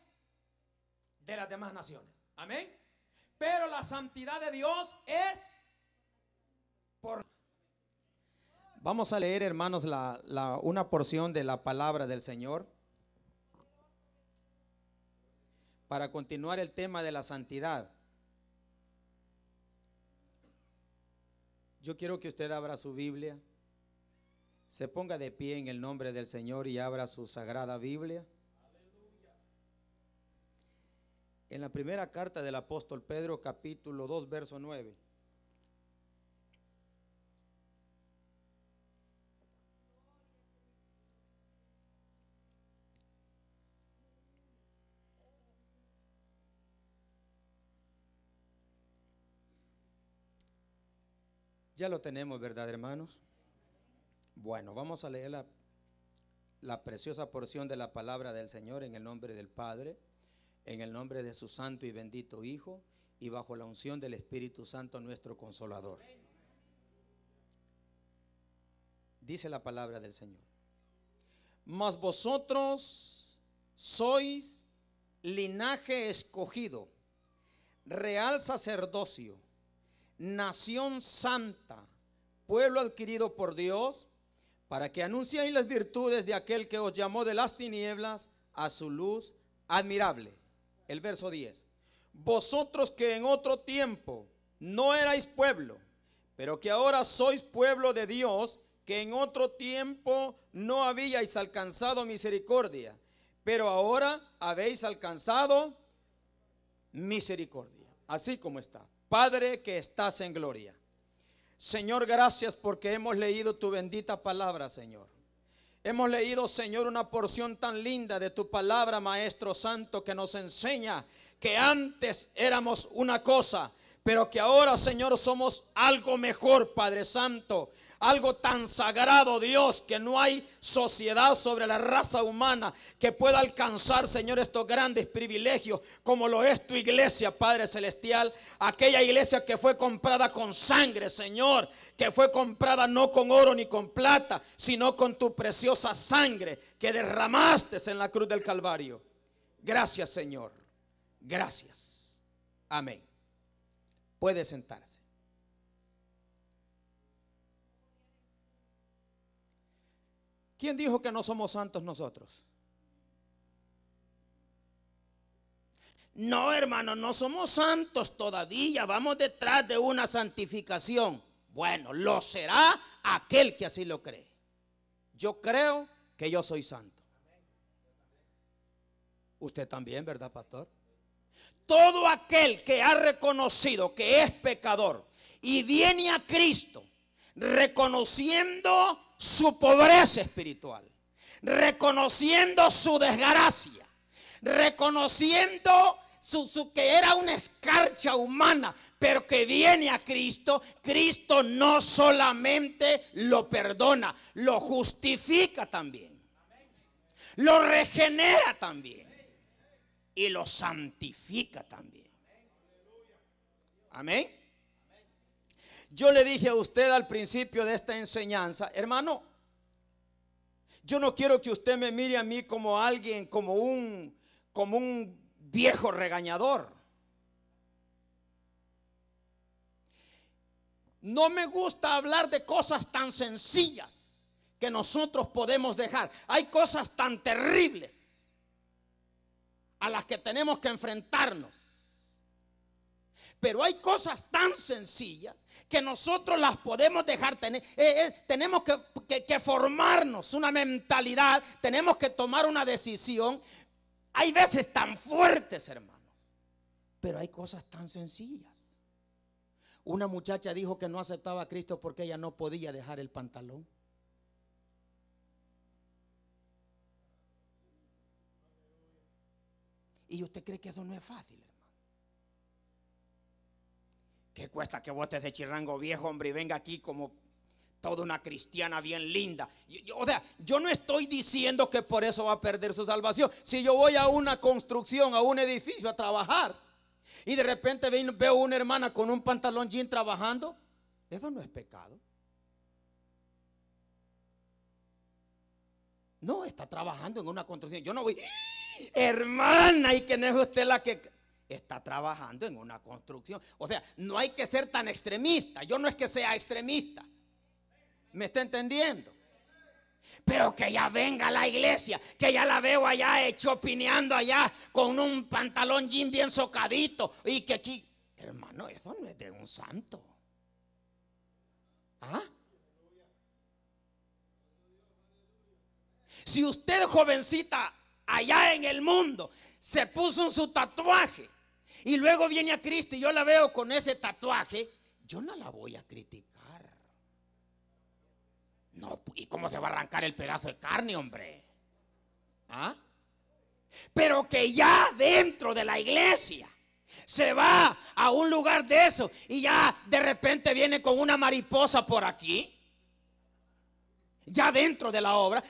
de las demás naciones. Amén. Pero la santidad de Dios es por... Vamos a leer, hermanos, una porción de la palabra del Señor para continuar el tema de la santidad. Yo quiero que usted abra su Biblia. Se ponga de pie en el nombre del Señor y abra su sagrada Biblia. En la primera carta del apóstol Pedro, capítulo 2, verso 9. Ya lo tenemos, ¿verdad, hermanos? Bueno, vamos a leer la, preciosa porción de la palabra del Señor en el nombre del Padre, en el nombre de su santo y bendito Hijo y bajo la unción del Espíritu Santo nuestro Consolador. Dice la palabra del Señor. Mas vosotros sois linaje escogido, real sacerdocio, nación santa, pueblo adquirido por Dios para que anunciéis las virtudes de aquel que os llamó de las tinieblas a su luz admirable. El verso 10. Vosotros que en otro tiempo no erais pueblo, pero que ahora sois pueblo de Dios, que en otro tiempo no habíais alcanzado misericordia, pero ahora habéis alcanzado misericordia, así como está. Padre que estás en gloria. Señor, gracias porque hemos leído tu bendita palabra, Señor. Hemos leído, Señor, una porción tan linda de tu palabra, Maestro Santo, que nos enseña que antes éramos una cosa, pero que ahora, Señor, somos algo mejor, Padre Santo algo tan sagrado, Dios, que no hay sociedad sobre la raza humana que pueda alcanzar, Señor, estos grandes privilegios como lo es tu iglesia, Padre Celestial. Aquella iglesia que fue comprada con sangre, Señor, que fue comprada no con oro ni con plata, sino con tu preciosa sangre que derramaste en la cruz del Calvario. Gracias, Señor. Gracias. Amén. Puede sentarse. ¿Quién dijo que no somos santos nosotros? No, hermano, no somos santos todavía. Vamos detrás de una santificación. Bueno, lo será aquel que así lo cree. Yo creo que yo soy santo. Usted también, ¿verdad, pastor? Todo aquel que ha reconocido que es pecador y viene a Cristo reconociendo su pobreza espiritual, reconociendo su desgracia, reconociendo su, su, que era una escarcha humana, pero que viene a Cristo, Cristo no solamente lo perdona, lo justifica también, lo regenera también y lo santifica también. Amén. Yo le dije a usted al principio de esta enseñanza, hermano, yo no quiero que usted me mire a mí como alguien, como un, como un viejo regañador. No me gusta hablar de cosas tan sencillas que nosotros podemos dejar. Hay cosas tan terribles a las que tenemos que enfrentarnos pero hay cosas tan sencillas que nosotros las podemos dejar tener. Eh, eh, tenemos que, que formarnos una mentalidad, tenemos que tomar una decisión. Hay veces tan fuertes, hermanos, pero hay cosas tan sencillas. Una muchacha dijo que no aceptaba a Cristo porque ella no podía dejar el pantalón. ¿Y usted cree que eso no es fácil? ¿Qué cuesta que votes de chirrango viejo, hombre, y venga aquí como toda una cristiana bien linda? o sea, yo no estoy diciendo que por eso va a perder su salvación. Si yo voy a una construcción, a un edificio, a trabajar, y de repente veo una hermana con un pantalón jean trabajando, eso no es pecado. No, está trabajando en una construcción. Yo no voy, ¡Ah, hermana, y que no es usted la que está trabajando en una construcción. O sea, no hay que ser tan extremista. Yo no es que sea extremista. ¿Me está entendiendo? Pero que ya venga la iglesia, que ya la veo allá pineando allá con un pantalón jean bien socadito y que aquí, hermano, eso no es de un santo. ¿Ah? Si usted jovencita allá en el mundo se puso en su tatuaje y luego viene a Cristo y yo la veo con ese tatuaje, yo no la voy a criticar. No, ¿y cómo se va a arrancar el pedazo de carne, hombre? ¿Ah? Pero que ya dentro de la iglesia se va a un lugar de eso y ya de repente viene con una mariposa por aquí. Ya dentro de la obra.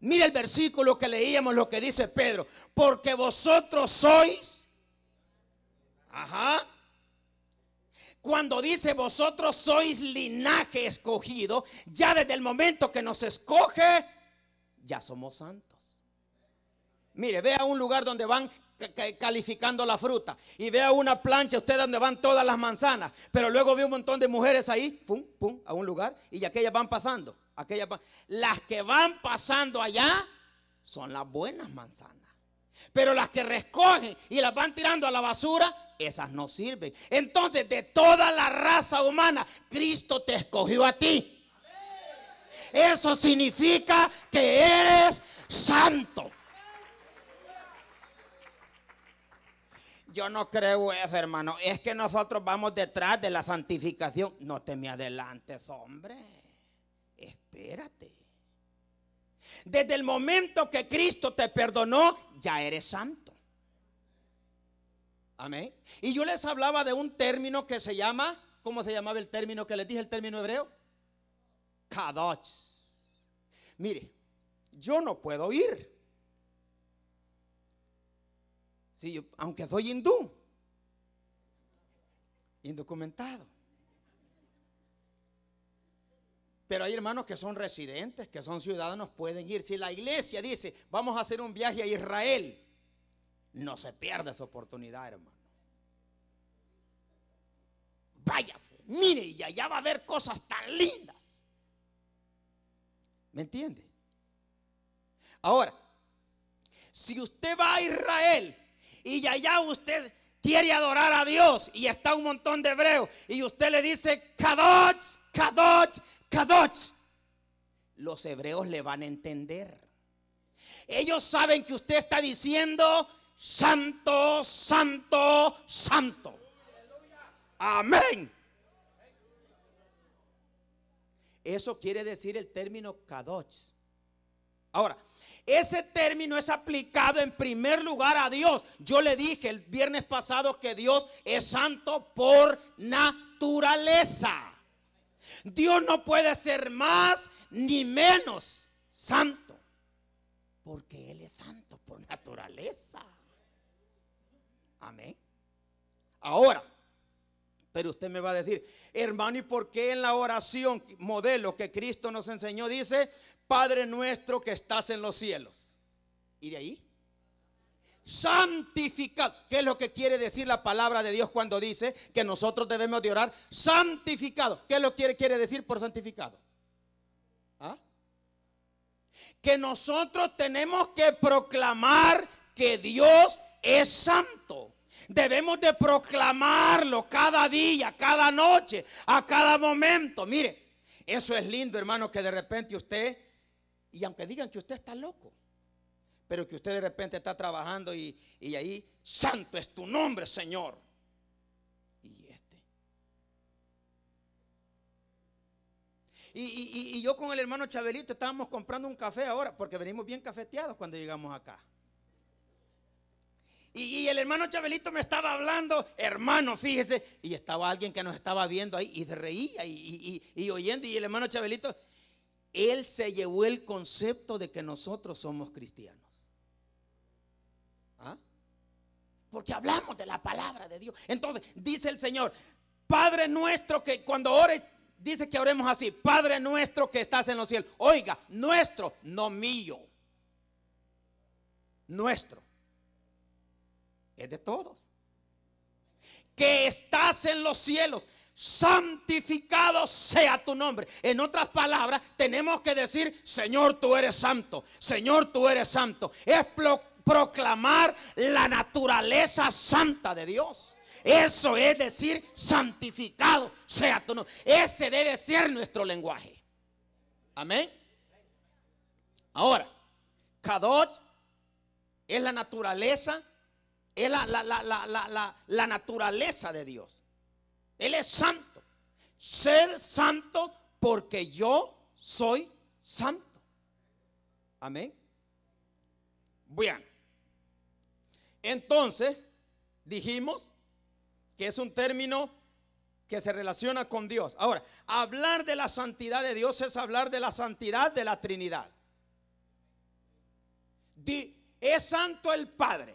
Mira el versículo que leíamos, lo que dice Pedro. Porque vosotros sois Ajá. Cuando dice vosotros sois linaje escogido, ya desde el momento que nos escoge, ya somos santos. Mire, vea un lugar donde van calificando la fruta y vea una plancha usted donde van todas las manzanas, pero luego ve un montón de mujeres ahí, pum, pum, a un lugar y aquellas van pasando, aquellas Las que van pasando allá son las buenas manzanas, pero las que recogen y las van tirando a la basura esas no sirven. Entonces, de toda la raza humana, Cristo te escogió a ti. Eso significa que eres santo. Yo no creo eso, hermano. Es que nosotros vamos detrás de la santificación. No te me adelantes, hombre. Espérate. Desde el momento que Cristo te perdonó, ya eres santo. Amén. Y yo les hablaba de un término que se llama, ¿cómo se llamaba el término que les dije, el término hebreo? Kadosh. Mire, yo no puedo ir. aunque soy hindú, indocumentado. Pero hay hermanos que son residentes, que son ciudadanos, pueden ir. Si la iglesia dice, vamos a hacer un viaje a Israel, no se pierda esa oportunidad, hermano. Váyase, mire, y allá va a haber cosas tan lindas. ¿Me entiende? Ahora, si usted va a Israel y allá usted quiere adorar a Dios y está un montón de hebreos y usted le dice, Kadosh, Kadosh, Kadosh, los hebreos le van a entender. Ellos saben que usted está diciendo santo, santo, santo. Amén. Eso quiere decir el término kadosh. Ahora, ese término es aplicado en primer lugar a Dios. Yo le dije el viernes pasado que Dios es santo por naturaleza. Dios no puede ser más ni menos santo, porque Él es santo por naturaleza. Amén. Ahora, pero usted me va a decir, hermano, ¿y por qué en la oración modelo que Cristo nos enseñó dice, Padre nuestro que estás en los cielos? ¿Y de ahí? santificado. ¿Qué es lo que quiere decir la palabra de Dios cuando dice que nosotros debemos de orar santificado? ¿Qué es lo que quiere decir por santificado? ¿Ah? Que nosotros tenemos que proclamar que Dios es santo. Debemos de proclamarlo cada día, cada noche, a cada momento. Mire, eso es lindo, hermano, que de repente usted, y aunque digan que usted está loco, pero que usted de repente está trabajando y, ahí, santo es tu nombre, Señor. Y este. Y, y yo con el hermano Chabelito estábamos comprando un café ahora, porque venimos bien cafeteados cuando llegamos acá. Y, el hermano Chabelito me estaba hablando, hermano, fíjese. Y estaba alguien que nos estaba viendo ahí y reía y, oyendo. Y el hermano Chabelito, él se llevó el concepto de que nosotros somos cristianos. ¿Ah? Porque hablamos de la palabra de Dios. Entonces, dice el Señor, Padre nuestro, que cuando ores, dice que oremos así, Padre nuestro que estás en los cielos. Oiga, nuestro, no mío. Nuestro es de todos. Que estás en los cielos, santificado sea tu nombre. En otras palabras, tenemos que decir, Señor, tú eres santo, Señor, tú eres santo. Es proclamar la naturaleza santa de Dios. Eso es decir, santificado sea tu nombre. Ese debe ser nuestro lenguaje. Amén. Ahora, Kadot es la naturaleza es la, la, naturaleza de Dios. Él es santo. Ser santo porque yo soy santo. Amén. Bien. Entonces, dijimos que es un término que se relaciona con Dios. Ahora, hablar de la santidad de Dios es hablar de la santidad de la Trinidad. Di, es santo el Padre,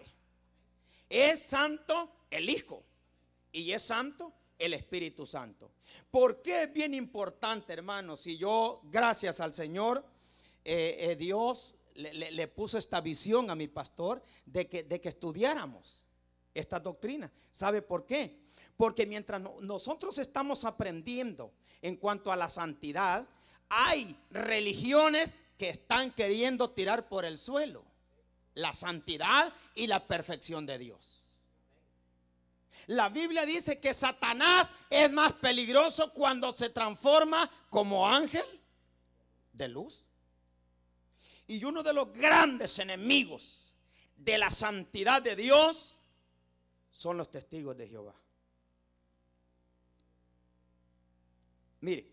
es santo el Hijo y es santo el Espíritu Santo. ¿Por qué es bien importante, hermanos? Si yo, gracias al Señor, eh, eh, Dios le, puso esta visión a mi pastor de que, de que estudiáramos esta doctrina. ¿Sabe por qué? Porque mientras nosotros estamos aprendiendo en cuanto a la santidad, hay religiones que están queriendo tirar por el suelo la santidad y la perfección de Dios. La Biblia dice que Satanás es más peligroso cuando se transforma como ángel de luz. Y uno de los grandes enemigos de la santidad de Dios son los testigos de Jehová. Mire,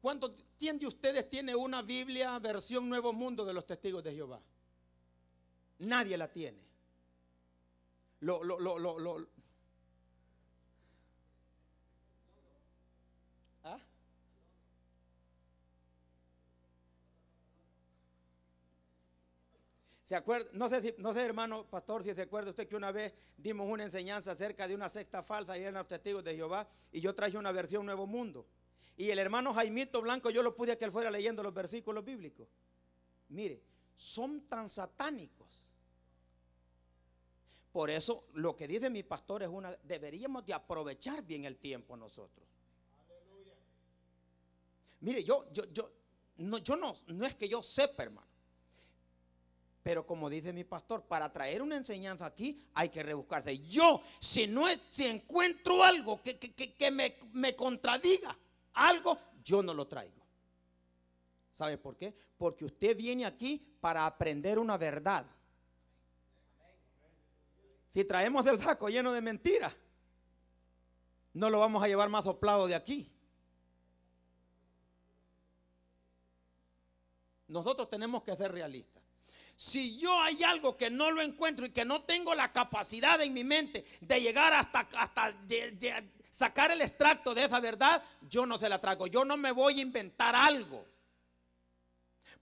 ¿cuánto, ¿quién de ustedes tiene una Biblia versión Nuevo Mundo de los testigos de Jehová? Nadie la tiene. lo, lo, lo, lo. ¿Ah? ¿Se acuerda? No sé, si, no sé, hermano pastor, si se acuerda usted que una vez dimos una enseñanza acerca de una secta falsa y eran los testigos de Jehová y yo traje una versión Nuevo Mundo. Y el hermano Jaimito Blanco, yo lo pude que él fuera leyendo los versículos bíblicos. Mire, son tan satánicos por eso lo que dice mi pastor es una, deberíamos de aprovechar bien el tiempo nosotros. Mire, yo, yo, yo, no, yo no, no es que yo sepa, hermano. Pero como dice mi pastor, para traer una enseñanza aquí hay que rebuscarse. Yo, si no si encuentro algo que, que, que, me, me contradiga, algo, yo no lo traigo. ¿Sabe por qué? Porque usted viene aquí para aprender una verdad. Si traemos el saco lleno de mentiras, no lo vamos a llevar más soplado de aquí. Nosotros tenemos que ser realistas. Si yo hay algo que no lo encuentro y que no tengo la capacidad en mi mente de llegar hasta, sacar el extracto de esa verdad, yo no se la trago. Yo no me voy a inventar algo.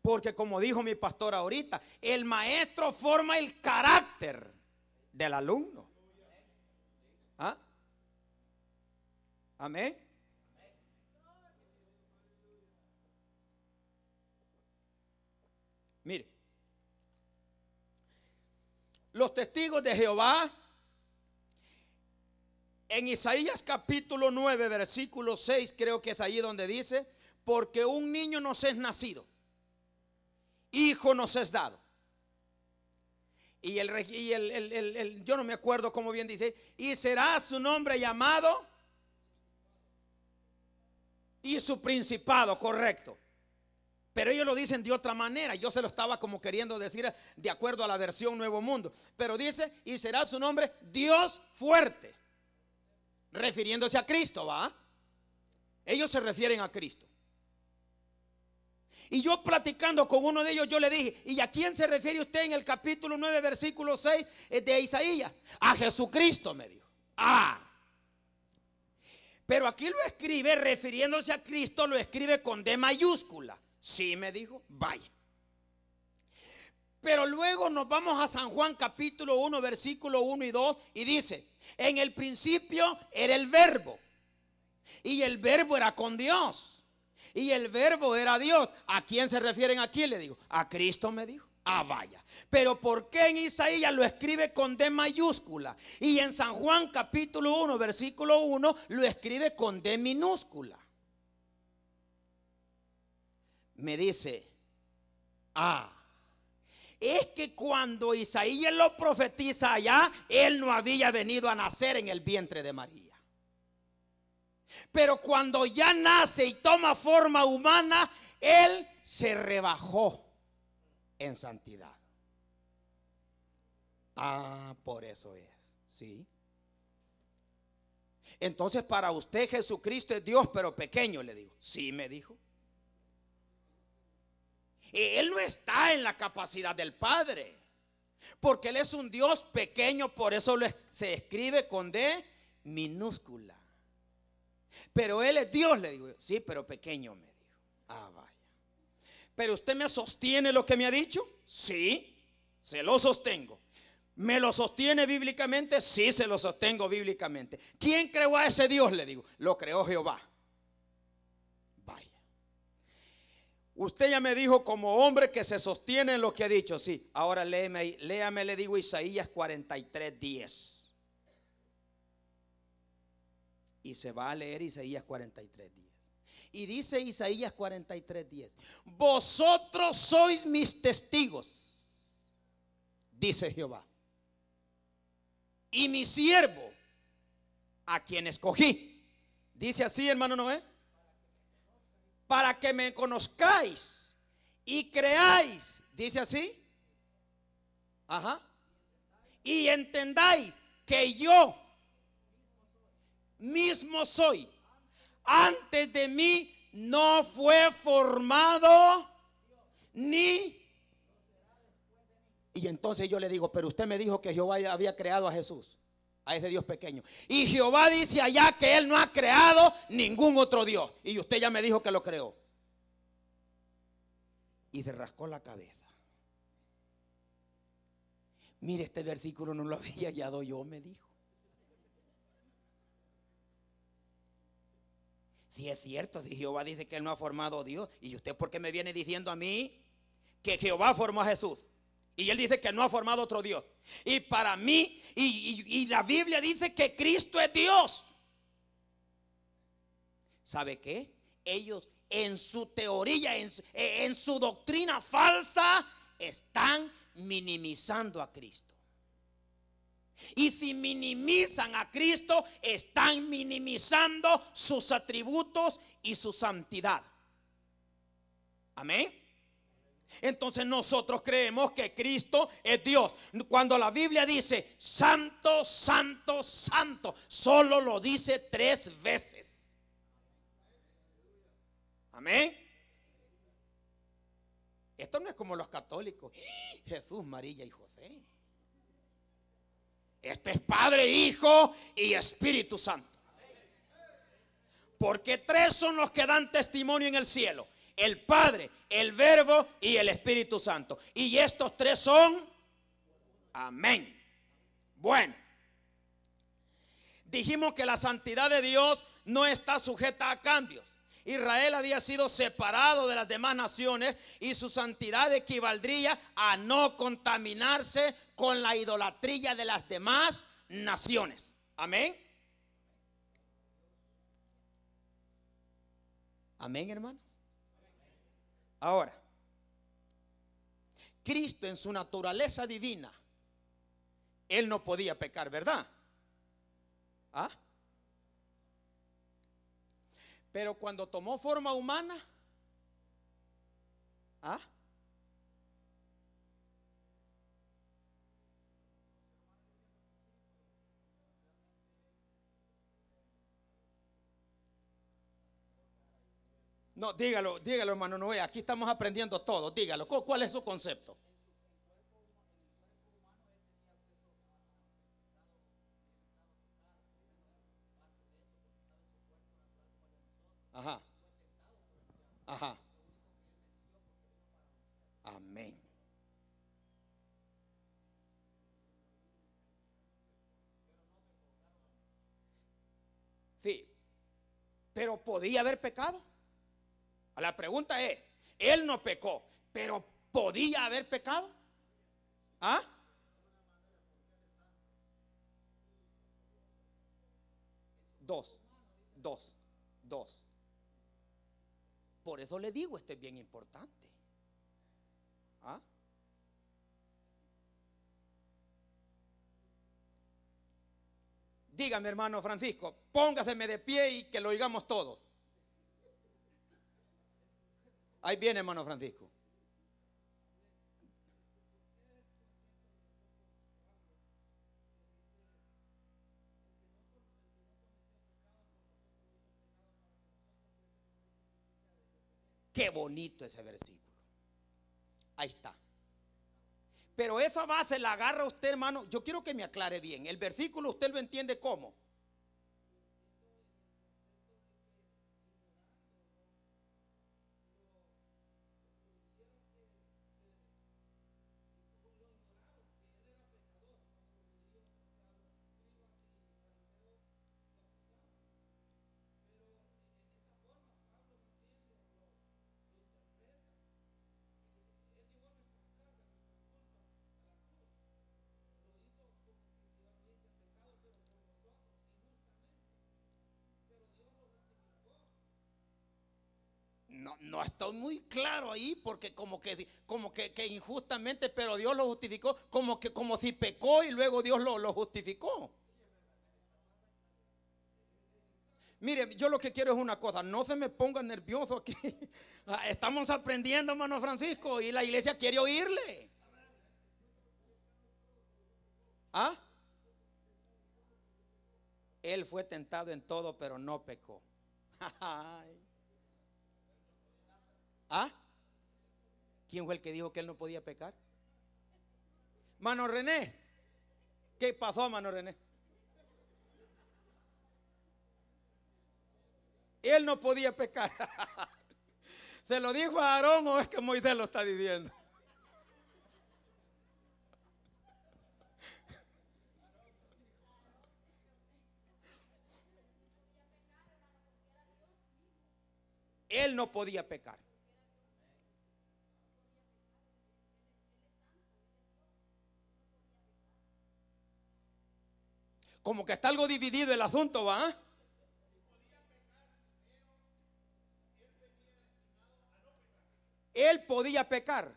Porque como dijo mi pastor ahorita, el maestro forma el carácter del alumno. ¿Ah? Amén. Mire, los testigos de Jehová en Isaías capítulo 9, versículo 6, creo que es ahí donde dice, porque un niño nos es nacido, hijo nos es dado y, el, y yo no me acuerdo cómo bien dice, y será su nombre llamado y su principado, correcto. Pero ellos lo dicen de otra manera. Yo se lo estaba como queriendo decir de acuerdo a la versión Nuevo Mundo. Pero dice, y será su nombre Dios fuerte. Refiriéndose a Cristo, ¿va? Ellos se refieren a Cristo. Y yo platicando con uno de ellos, yo le dije, ¿y a quién se refiere usted en el capítulo 9, versículo 6 eh, de Isaías? A Jesucristo, me dijo. Ah. Pero aquí lo escribe, refiriéndose a Cristo, lo escribe con D mayúscula. Sí, me dijo, vaya. Pero luego nos vamos a San Juan capítulo 1, versículo 1 y 2 y dice, en el principio era el verbo y el verbo era con Dios y el verbo era Dios. ¿A quién se refieren aquí? Le digo, a Cristo me dijo. Ah, vaya. Pero ¿por qué en Isaías lo escribe con D mayúscula? Y en San Juan capítulo 1, versículo 1, lo escribe con D minúscula. Me dice, ah, es que cuando Isaías lo profetiza allá, él no había venido a nacer en el vientre de María. Pero cuando ya nace y toma forma humana, Él se rebajó en santidad. Ah, por eso es, ¿sí? Entonces para usted Jesucristo es Dios, pero pequeño, le digo. Sí, me dijo. E, él no está en la capacidad del Padre, porque Él es un Dios pequeño, por eso se escribe con D minúscula. Pero Él es Dios, le digo. Sí, pero pequeño, me dijo. Ah, vaya. Pero usted me sostiene lo que me ha dicho. Sí, se lo sostengo. ¿Me lo sostiene bíblicamente? Sí, se lo sostengo bíblicamente. ¿Quién creó a ese Dios? Le digo, lo creó Jehová. Vaya. Usted ya me dijo como hombre que se sostiene en lo que ha dicho. Sí, ahora léame, léame le digo Isaías 43, 10. Y se va a leer Isaías 43 días. Y dice Isaías 43 días, vosotros sois mis testigos, dice Jehová. Y mi siervo, a quien escogí. Dice así, hermano Noé. Para que me conozcáis y creáis. Dice así. Ajá. Y entendáis que yo mismo soy. Antes de mí no fue formado ni... Y entonces yo le digo, pero usted me dijo que Jehová había creado a Jesús, a ese Dios pequeño. Y Jehová dice allá que él no ha creado ningún otro Dios. Y usted ya me dijo que lo creó. Y se rascó la cabeza. Mire, este versículo no lo había hallado yo, me dijo. Si es cierto, si Jehová dice que él no ha formado Dios, ¿y usted por qué me viene diciendo a mí que Jehová formó a Jesús? Y él dice que no ha formado otro Dios. Y para mí, y, la Biblia dice que Cristo es Dios. ¿Sabe qué? Ellos en su teoría, en su doctrina falsa, están minimizando a Cristo. Y si minimizan a Cristo, están minimizando sus atributos y su santidad. Amén. Entonces nosotros creemos que Cristo es Dios. Cuando la Biblia dice santo, santo, santo, solo lo dice tres veces. Amén. Esto no es como los católicos. ¡Ah! Jesús, María y José. Este es Padre, Hijo y Espíritu Santo. Porque tres son los que dan testimonio en el cielo. El Padre, el Verbo y el Espíritu Santo. Y estos tres son... Amén. Bueno. Dijimos que la santidad de Dios no está sujeta a cambios. Israel había sido separado de las demás naciones y su santidad equivaldría a no contaminarse con la idolatría de las demás naciones. Amén. Amén, hermano. Ahora, Cristo en su naturaleza divina, él no podía pecar, ¿verdad? ¿Ah? Pero cuando tomó forma humana, ¿ah? No, dígalo, dígalo, hermano Noé. Aquí estamos aprendiendo todo. Dígalo, ¿cuál es su concepto? Ajá. Ajá. Amén. Sí, pero podía haber pecado. La pregunta es, él no pecó, pero podía haber pecado. ¿Ah? Dos, dos, dos. Por eso le digo, esto es bien importante. ¿Ah? Dígame, hermano Francisco, póngaseme de pie y que lo oigamos todos. Ahí viene, hermano Francisco. Qué bonito ese versículo. Ahí está. Pero esa base la agarra usted, hermano. Yo quiero que me aclare bien. El versículo usted lo entiende cómo. no estoy muy claro ahí porque como que, como que, injustamente, pero Dios lo justificó, como que como si pecó y luego Dios lo, lo justificó. Mire, yo lo que quiero es una cosa, no se me ponga nervioso aquí. Ah, estamos aprendiendo, hermano Francisco, y la iglesia quiere oírle. ¿Ah? Él fue tentado en todo, pero no pecó. ¿Ah? ¿Quién fue el que dijo que él no podía pecar? Mano René. ¿Qué pasó, Mano René? Él no podía pecar. ¿Se lo dijo a Aarón o es que Moisés lo está diciendo? Él no podía pecar. como que está algo dividido el asunto, ¿va? Él podía pecar.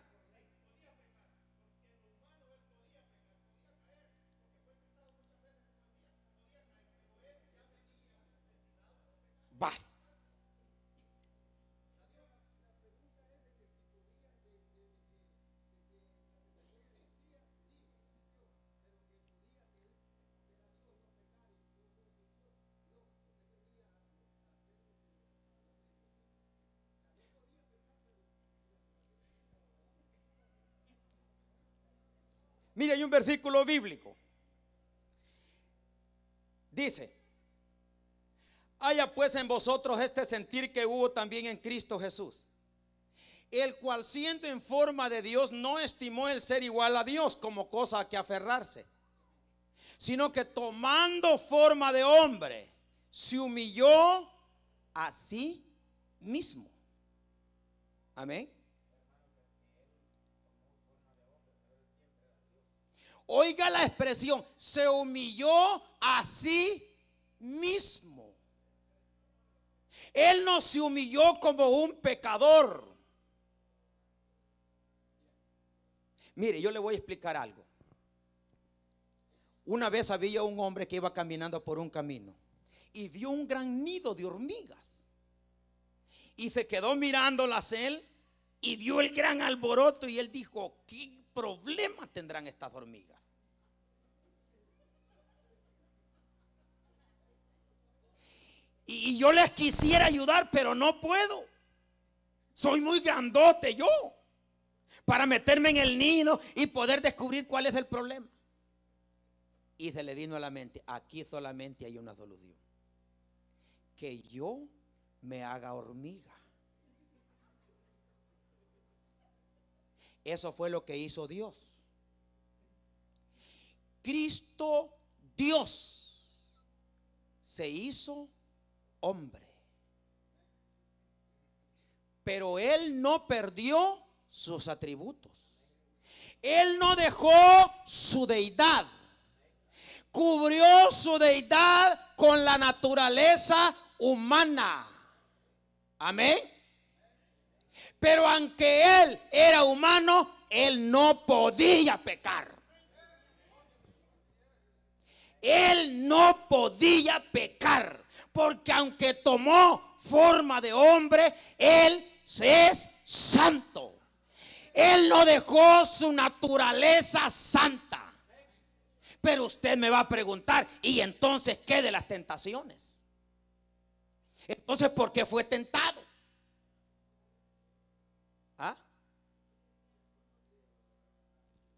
Mira, hay un versículo bíblico. Dice, haya pues en vosotros este sentir que hubo también en Cristo Jesús, el cual siendo en forma de Dios no estimó el ser igual a Dios como cosa a que aferrarse, sino que tomando forma de hombre, se humilló a sí mismo. Amén. Oiga la expresión, se humilló a sí mismo. Él no se humilló como un pecador. Mire, yo le voy a explicar algo. Una vez había un hombre que iba caminando por un camino y vio un gran nido de hormigas. Y se quedó mirándolas él y vio el gran alboroto y él dijo, ¿qué problema tendrán estas hormigas? Y, yo les quisiera ayudar, pero no puedo. Soy muy grandote yo para meterme en el nido y poder descubrir cuál es el problema. Y se le vino a la mente, aquí solamente hay una solución. Que yo me haga hormiga. Eso fue lo que hizo Dios. Cristo Dios se hizo hombre. Pero él no perdió sus atributos. Él no dejó su deidad. Cubrió su deidad con la naturaleza humana. Amén. Pero aunque él era humano, él no podía pecar. Él no podía pecar porque aunque tomó forma de hombre, Él es santo. Él no dejó su naturaleza santa. Pero usted me va a preguntar, ¿y entonces qué de las tentaciones? Entonces, ¿por qué fue tentado? ¿Ah?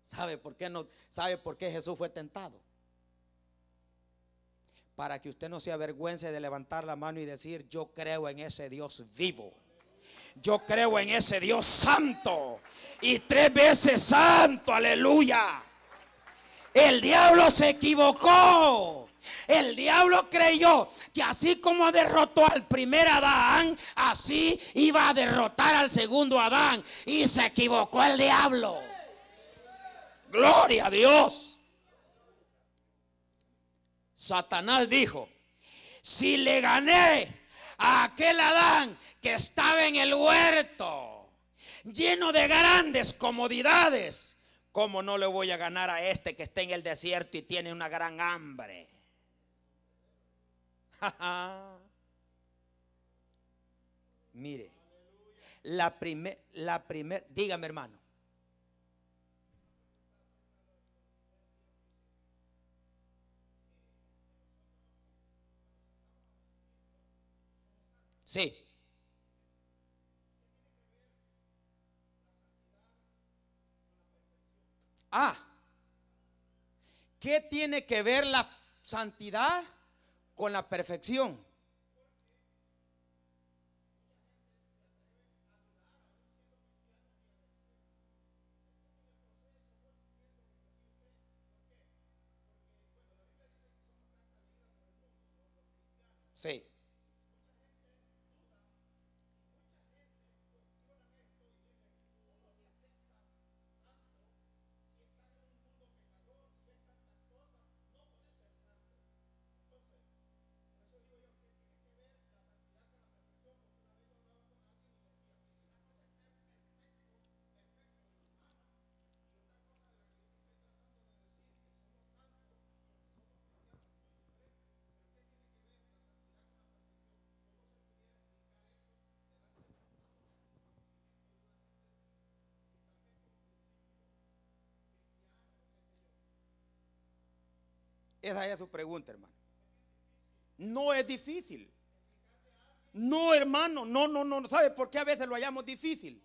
¿Sabe por qué no? ¿Sabe por qué Jesús fue tentado? para que usted no se avergüence de levantar la mano y decir, yo creo en ese Dios vivo. Yo creo en ese Dios santo. Y tres veces santo, aleluya. El diablo se equivocó. El diablo creyó que así como derrotó al primer Adán, así iba a derrotar al segundo Adán. Y se equivocó el diablo. Gloria a Dios. Satanás dijo, si le gané a aquel Adán que estaba en el huerto, lleno de grandes comodidades, ¿cómo no le voy a ganar a este que está en el desierto y tiene una gran hambre? Mire, la primera, la primer, dígame hermano, Sí. Ah, ¿qué tiene que ver la santidad con la perfección? Sí. Esa es su pregunta, hermano. No es difícil. No, hermano, no, no, no. ¿Sabe por qué a veces lo hallamos difícil?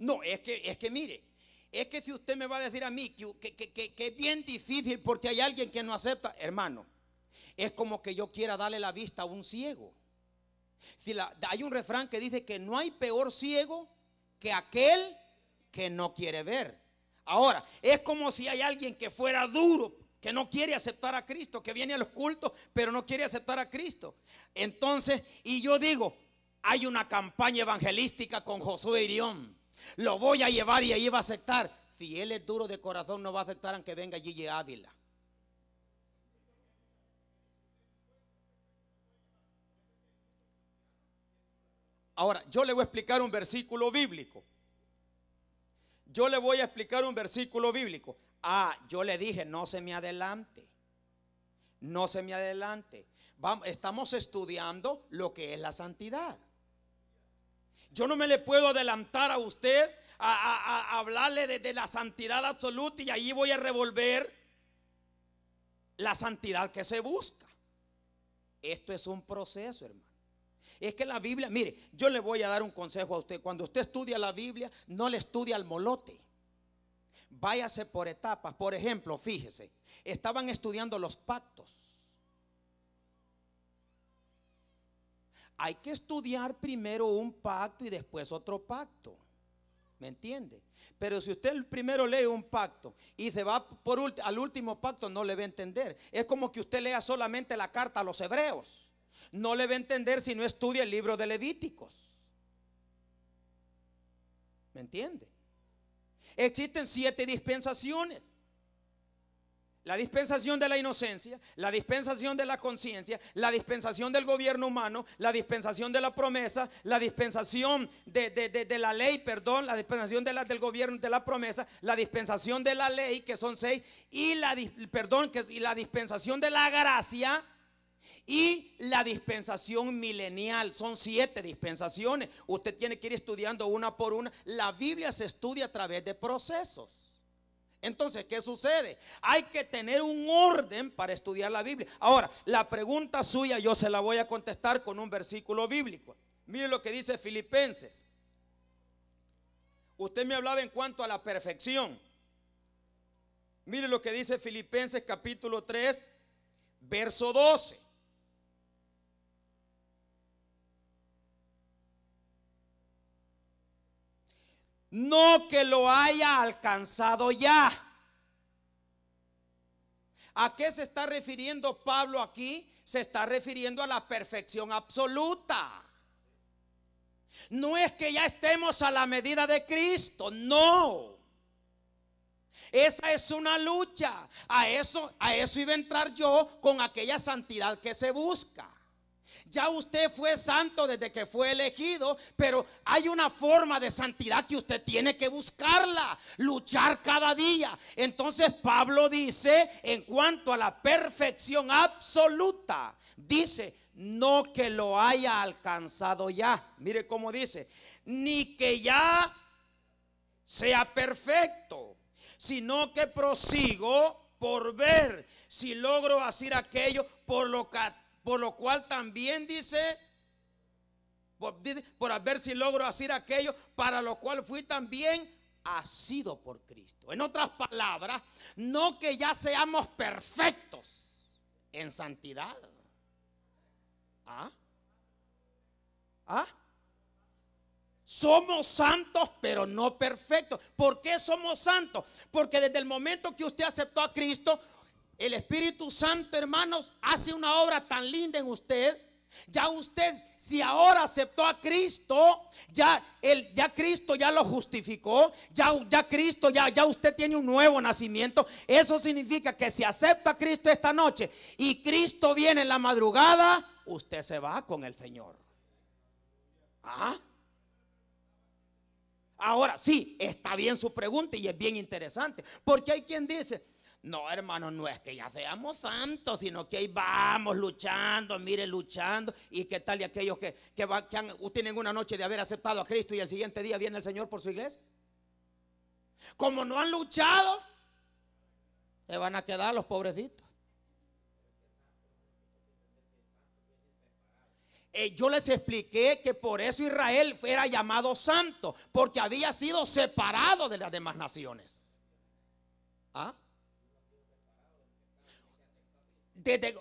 No, es que, es que mire, es que si usted me va a decir a mí que, es bien difícil porque hay alguien que no acepta, hermano, es como que yo quiera darle la vista a un ciego. Si hay un refrán que dice que no hay peor ciego que aquel que no quiere ver. Ahora, es como si hay alguien que fuera duro, que no quiere aceptar a Cristo, que viene a los cultos, pero no quiere aceptar a Cristo. Entonces, y yo digo, hay una campaña evangelística con Josué Irión. Lo voy a llevar y ahí va a aceptar. Si él es duro de corazón, no va a aceptar aunque venga Gigi Ávila. Ahora, yo le voy a explicar un versículo bíblico yo le voy a explicar un versículo bíblico. Ah, yo le dije, no se me adelante. No se me adelante. Vamos, estamos estudiando lo que es la santidad. Yo no me le puedo adelantar a usted a, hablarle de, la santidad absoluta y ahí voy a revolver la santidad que se busca. Esto es un proceso, hermano. Es que la Biblia, mire, yo le voy a dar un consejo a usted. Cuando usted estudia la Biblia, no le estudia al molote. Váyase por etapas. Por ejemplo, fíjese, estaban estudiando los pactos. Hay que estudiar primero un pacto y después otro pacto. ¿Me entiende? Pero si usted primero lee un pacto y se va por al último pacto, no le va a entender. Es como que usted lea solamente la carta a los hebreos no le va a entender si no estudia el libro de Levíticos. ¿Me entiende? Existen siete dispensaciones. La dispensación de la inocencia, la dispensación de la conciencia, la dispensación del gobierno humano, la dispensación de la promesa, la dispensación de, la ley, perdón, la dispensación de del gobierno de la promesa, la dispensación de la ley, que son seis, y la, perdón, que, y la dispensación de la gracia, y la dispensación milenial, son siete dispensaciones. Usted tiene que ir estudiando una por una. La Biblia se estudia a través de procesos. Entonces, ¿qué sucede? Hay que tener un orden para estudiar la Biblia. Ahora, la pregunta suya yo se la voy a contestar con un versículo bíblico. Mire lo que dice Filipenses. Usted me hablaba en cuanto a la perfección. Mire lo que dice Filipenses capítulo 3, verso 12. no que lo haya alcanzado ya. ¿A qué se está refiriendo Pablo aquí? Se está refiriendo a la perfección absoluta. No es que ya estemos a la medida de Cristo, no. Esa es una lucha. A eso, a eso iba a entrar yo con aquella santidad que se busca. Ya usted fue santo desde que fue elegido, pero hay una forma de santidad que usted tiene que buscarla, luchar cada día. Entonces Pablo dice, en cuanto a la perfección absoluta, dice, no que lo haya alcanzado ya. Mire cómo dice, ni que ya sea perfecto, sino que prosigo por ver si logro hacer aquello por lo que por lo cual también dice, por, ver si logro hacer aquello, para lo cual fui también asido por Cristo. En otras palabras, no que ya seamos perfectos en santidad. ¿Ah? ¿Ah? Somos santos, pero no perfectos. ¿Por qué somos santos? Porque desde el momento que usted aceptó a Cristo, el Espíritu Santo, hermanos, hace una obra tan linda en usted. Ya usted, si ahora aceptó a Cristo, ya, el, ya Cristo ya lo justificó, ya, ya Cristo, ya, ya usted tiene un nuevo nacimiento. Eso significa que si acepta a Cristo esta noche y Cristo viene en la madrugada, usted se va con el Señor. ¿Ah? Ahora sí, está bien su pregunta y es bien interesante, porque hay quien dice, no, hermano, no es que ya seamos santos, sino que ahí vamos luchando, mire, luchando. ¿Y qué tal y aquellos que, tienen una noche de haber aceptado a Cristo y el siguiente día viene el Señor por su iglesia? Como no han luchado, se van a quedar los pobrecitos. Eh, yo les expliqué que por eso Israel era llamado santo, porque había sido separado de las demás naciones. ¿Ah?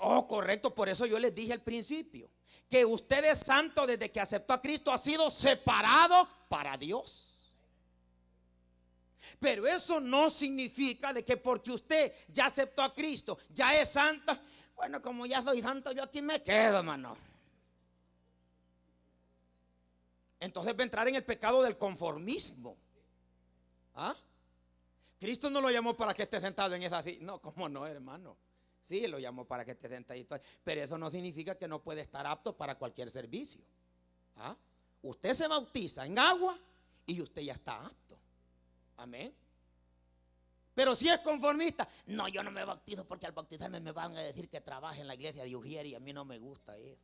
oh, correcto, por eso yo les dije al principio que usted es santo desde que aceptó a Cristo, ha sido separado para Dios. Pero eso no significa de que porque usted ya aceptó a Cristo, ya es santo, bueno, como ya soy santo, yo aquí me quedo, hermano. Entonces va a entrar en el pecado del conformismo. ¿Ah? Cristo no lo llamó para que esté sentado en esa silla. No, cómo no, hermano. Sí, lo llamó para que te sentadito. Pero eso no significa que no puede estar apto para cualquier servicio. ¿Ah? Usted se bautiza en agua y usted ya está apto. Amén. Pero si es conformista, no, yo no me bautizo porque al bautizarme me van a decir que trabaje en la iglesia de Ujier y a mí no me gusta eso.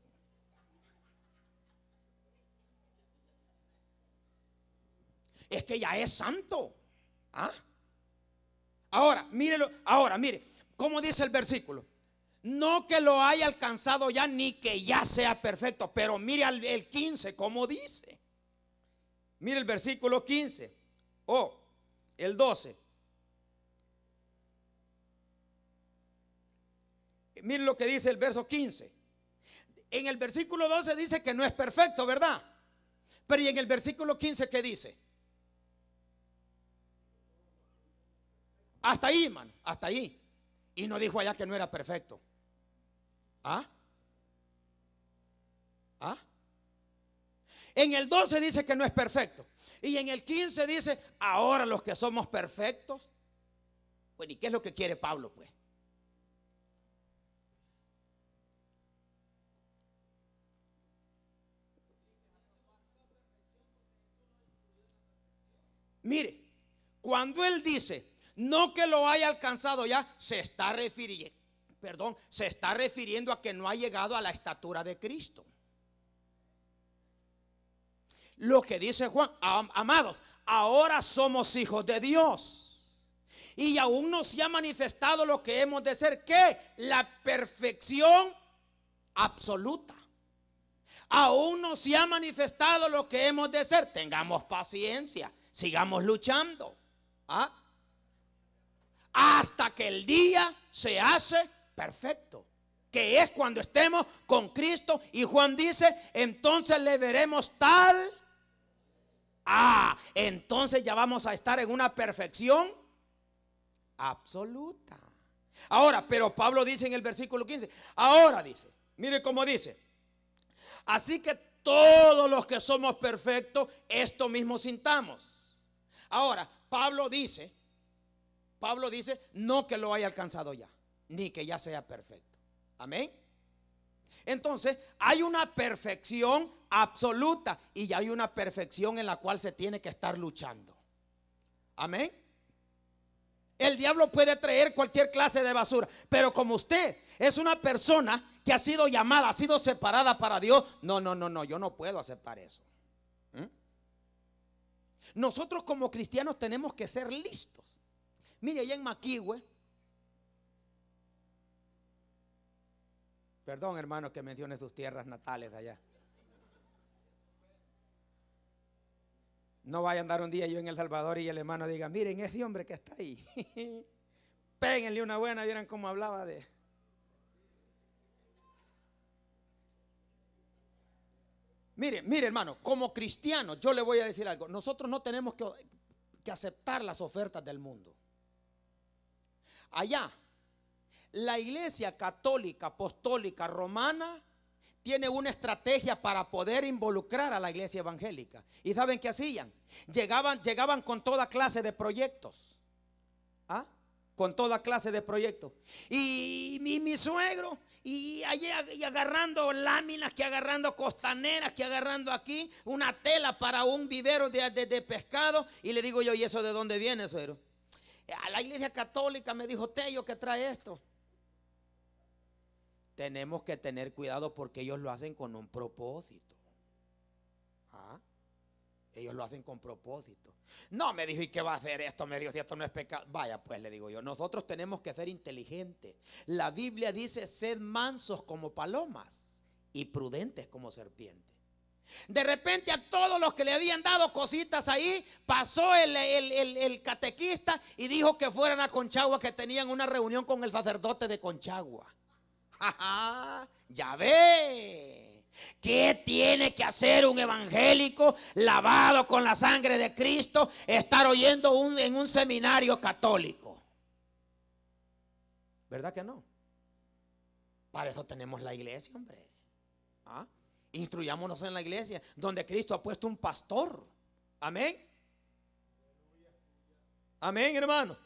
Es que ya es santo. ¿Ah? Ahora, mírelo, ahora, mire, ¿Cómo dice el versículo? No que lo haya alcanzado ya ni que ya sea perfecto, pero mire el 15, ¿cómo dice? Mire el versículo 15 o el 12. Mire lo que dice el verso 15. En el versículo 12 dice que no es perfecto, ¿verdad? Pero ¿y en el versículo 15 qué dice? Hasta ahí, hasta ahí. Y no dijo allá que no era perfecto. ¿Ah? ¿Ah? En el 12 dice que no es perfecto. Y en el 15 dice, ahora los que somos perfectos. Bueno, ¿y qué es lo que quiere Pablo, pues? Mire, cuando él dice, no que lo haya alcanzado ya, se está refiriendo, perdón, se está refiriendo a que no ha llegado a la estatura de Cristo. Lo que dice Juan, amados, ahora somos hijos de Dios. Y aún no se ha manifestado lo que hemos de ser, que la perfección absoluta. Aún no se ha manifestado lo que hemos de ser. Tengamos paciencia, sigamos luchando. ¿Ah? hasta que el día se hace perfecto, que es cuando estemos con Cristo. Y Juan dice, entonces le veremos tal. Ah, entonces ya vamos a estar en una perfección absoluta. Ahora, pero Pablo dice en el versículo 15, ahora dice, mire cómo dice, así que todos los que somos perfectos, esto mismo sintamos. Ahora, Pablo dice Pablo dice, no que lo haya alcanzado ya, ni que ya sea perfecto. Amén. Entonces, hay una perfección absoluta y hay una perfección en la cual se tiene que estar luchando. Amén. El diablo puede traer cualquier clase de basura, pero como usted es una persona que ha sido llamada, ha sido separada para Dios, no, no, no, no, yo no puedo aceptar eso. ¿Mm? Nosotros como cristianos tenemos que ser listos. Mire, allá en Maquihue, perdón hermano que mencione sus tierras natales allá. No vaya a andar un día yo en El Salvador y el hermano diga, miren ese hombre que está ahí. Péguenle una buena, dirán cómo hablaba de... Mire, mire hermano, como cristiano yo le voy a decir algo. Nosotros no tenemos que, que aceptar las ofertas del mundo. Allá, la iglesia católica, apostólica, romana, tiene una estrategia para poder involucrar a la iglesia evangélica. ¿Y saben qué hacían? Llegaban, llegaban con toda clase de proyectos. ¿Ah? Con toda clase de proyectos. Y, mi suegro, y, y agarrando láminas, que agarrando costaneras, que agarrando aquí una tela para un vivero de pescado. Y le digo yo, ¿y eso de dónde viene, suegro? a la iglesia católica me dijo Tello que trae esto. Tenemos que tener cuidado porque ellos lo hacen con un propósito. ¿Ah? Ellos lo hacen con propósito. No, me dijo, ¿y qué va a hacer esto? Me dijo, si esto no es pecado. Vaya, pues le digo yo, nosotros tenemos que ser inteligentes. La Biblia dice, sed mansos como palomas y prudentes como serpientes. De repente a todos los que le habían dado cositas ahí, pasó el, catequista y dijo que fueran a Conchagua, que tenían una reunión con el sacerdote de Conchagua. ¡Ja, ya ve. ¿Qué tiene que hacer un evangélico lavado con la sangre de Cristo estar oyendo un, en un seminario católico? ¿Verdad que no? Para eso tenemos la iglesia, hombre. ¿Ah? Instruyámonos en la iglesia, donde Cristo ha puesto un pastor. Amén. Amén, hermano.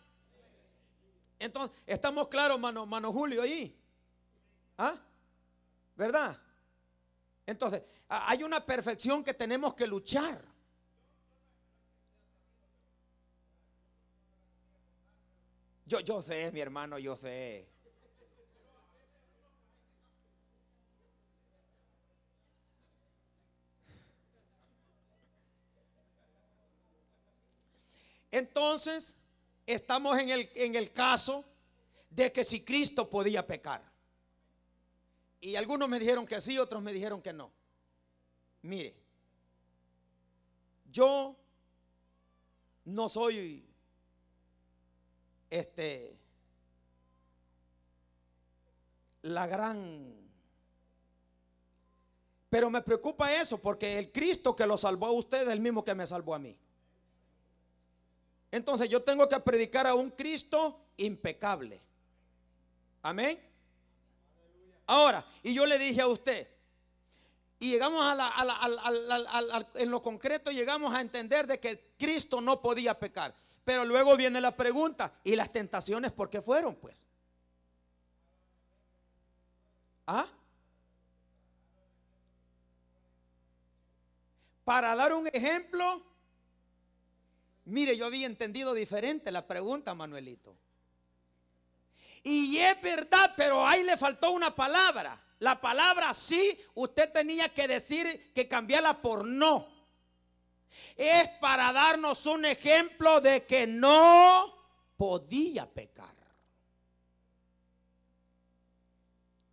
Entonces, estamos claros, mano, mano Julio, ahí. ¿Ah? ¿Verdad? Entonces, hay una perfección que tenemos que luchar. Yo, yo sé, mi hermano, yo sé. Entonces, estamos en el, caso de que si Cristo podía pecar. Y algunos me dijeron que sí, otros me dijeron que no. Mire, yo no soy este la gran pero me preocupa eso porque el Cristo que lo salvó a usted es el mismo que me salvó a mí. Entonces yo tengo que predicar a un Cristo impecable. Amén. Ahora, y yo le dije a usted, y llegamos a la, en lo concreto, llegamos a entender de que Cristo no podía pecar. Pero luego viene la pregunta, ¿y las tentaciones por qué fueron pues? ¿Ah? Para dar un ejemplo Mire, yo había entendido diferente la pregunta, Manuelito. Y es verdad, pero ahí le faltó una palabra. La palabra sí, usted tenía que decir que cambiarla por no. Es para darnos un ejemplo de que no podía pecar.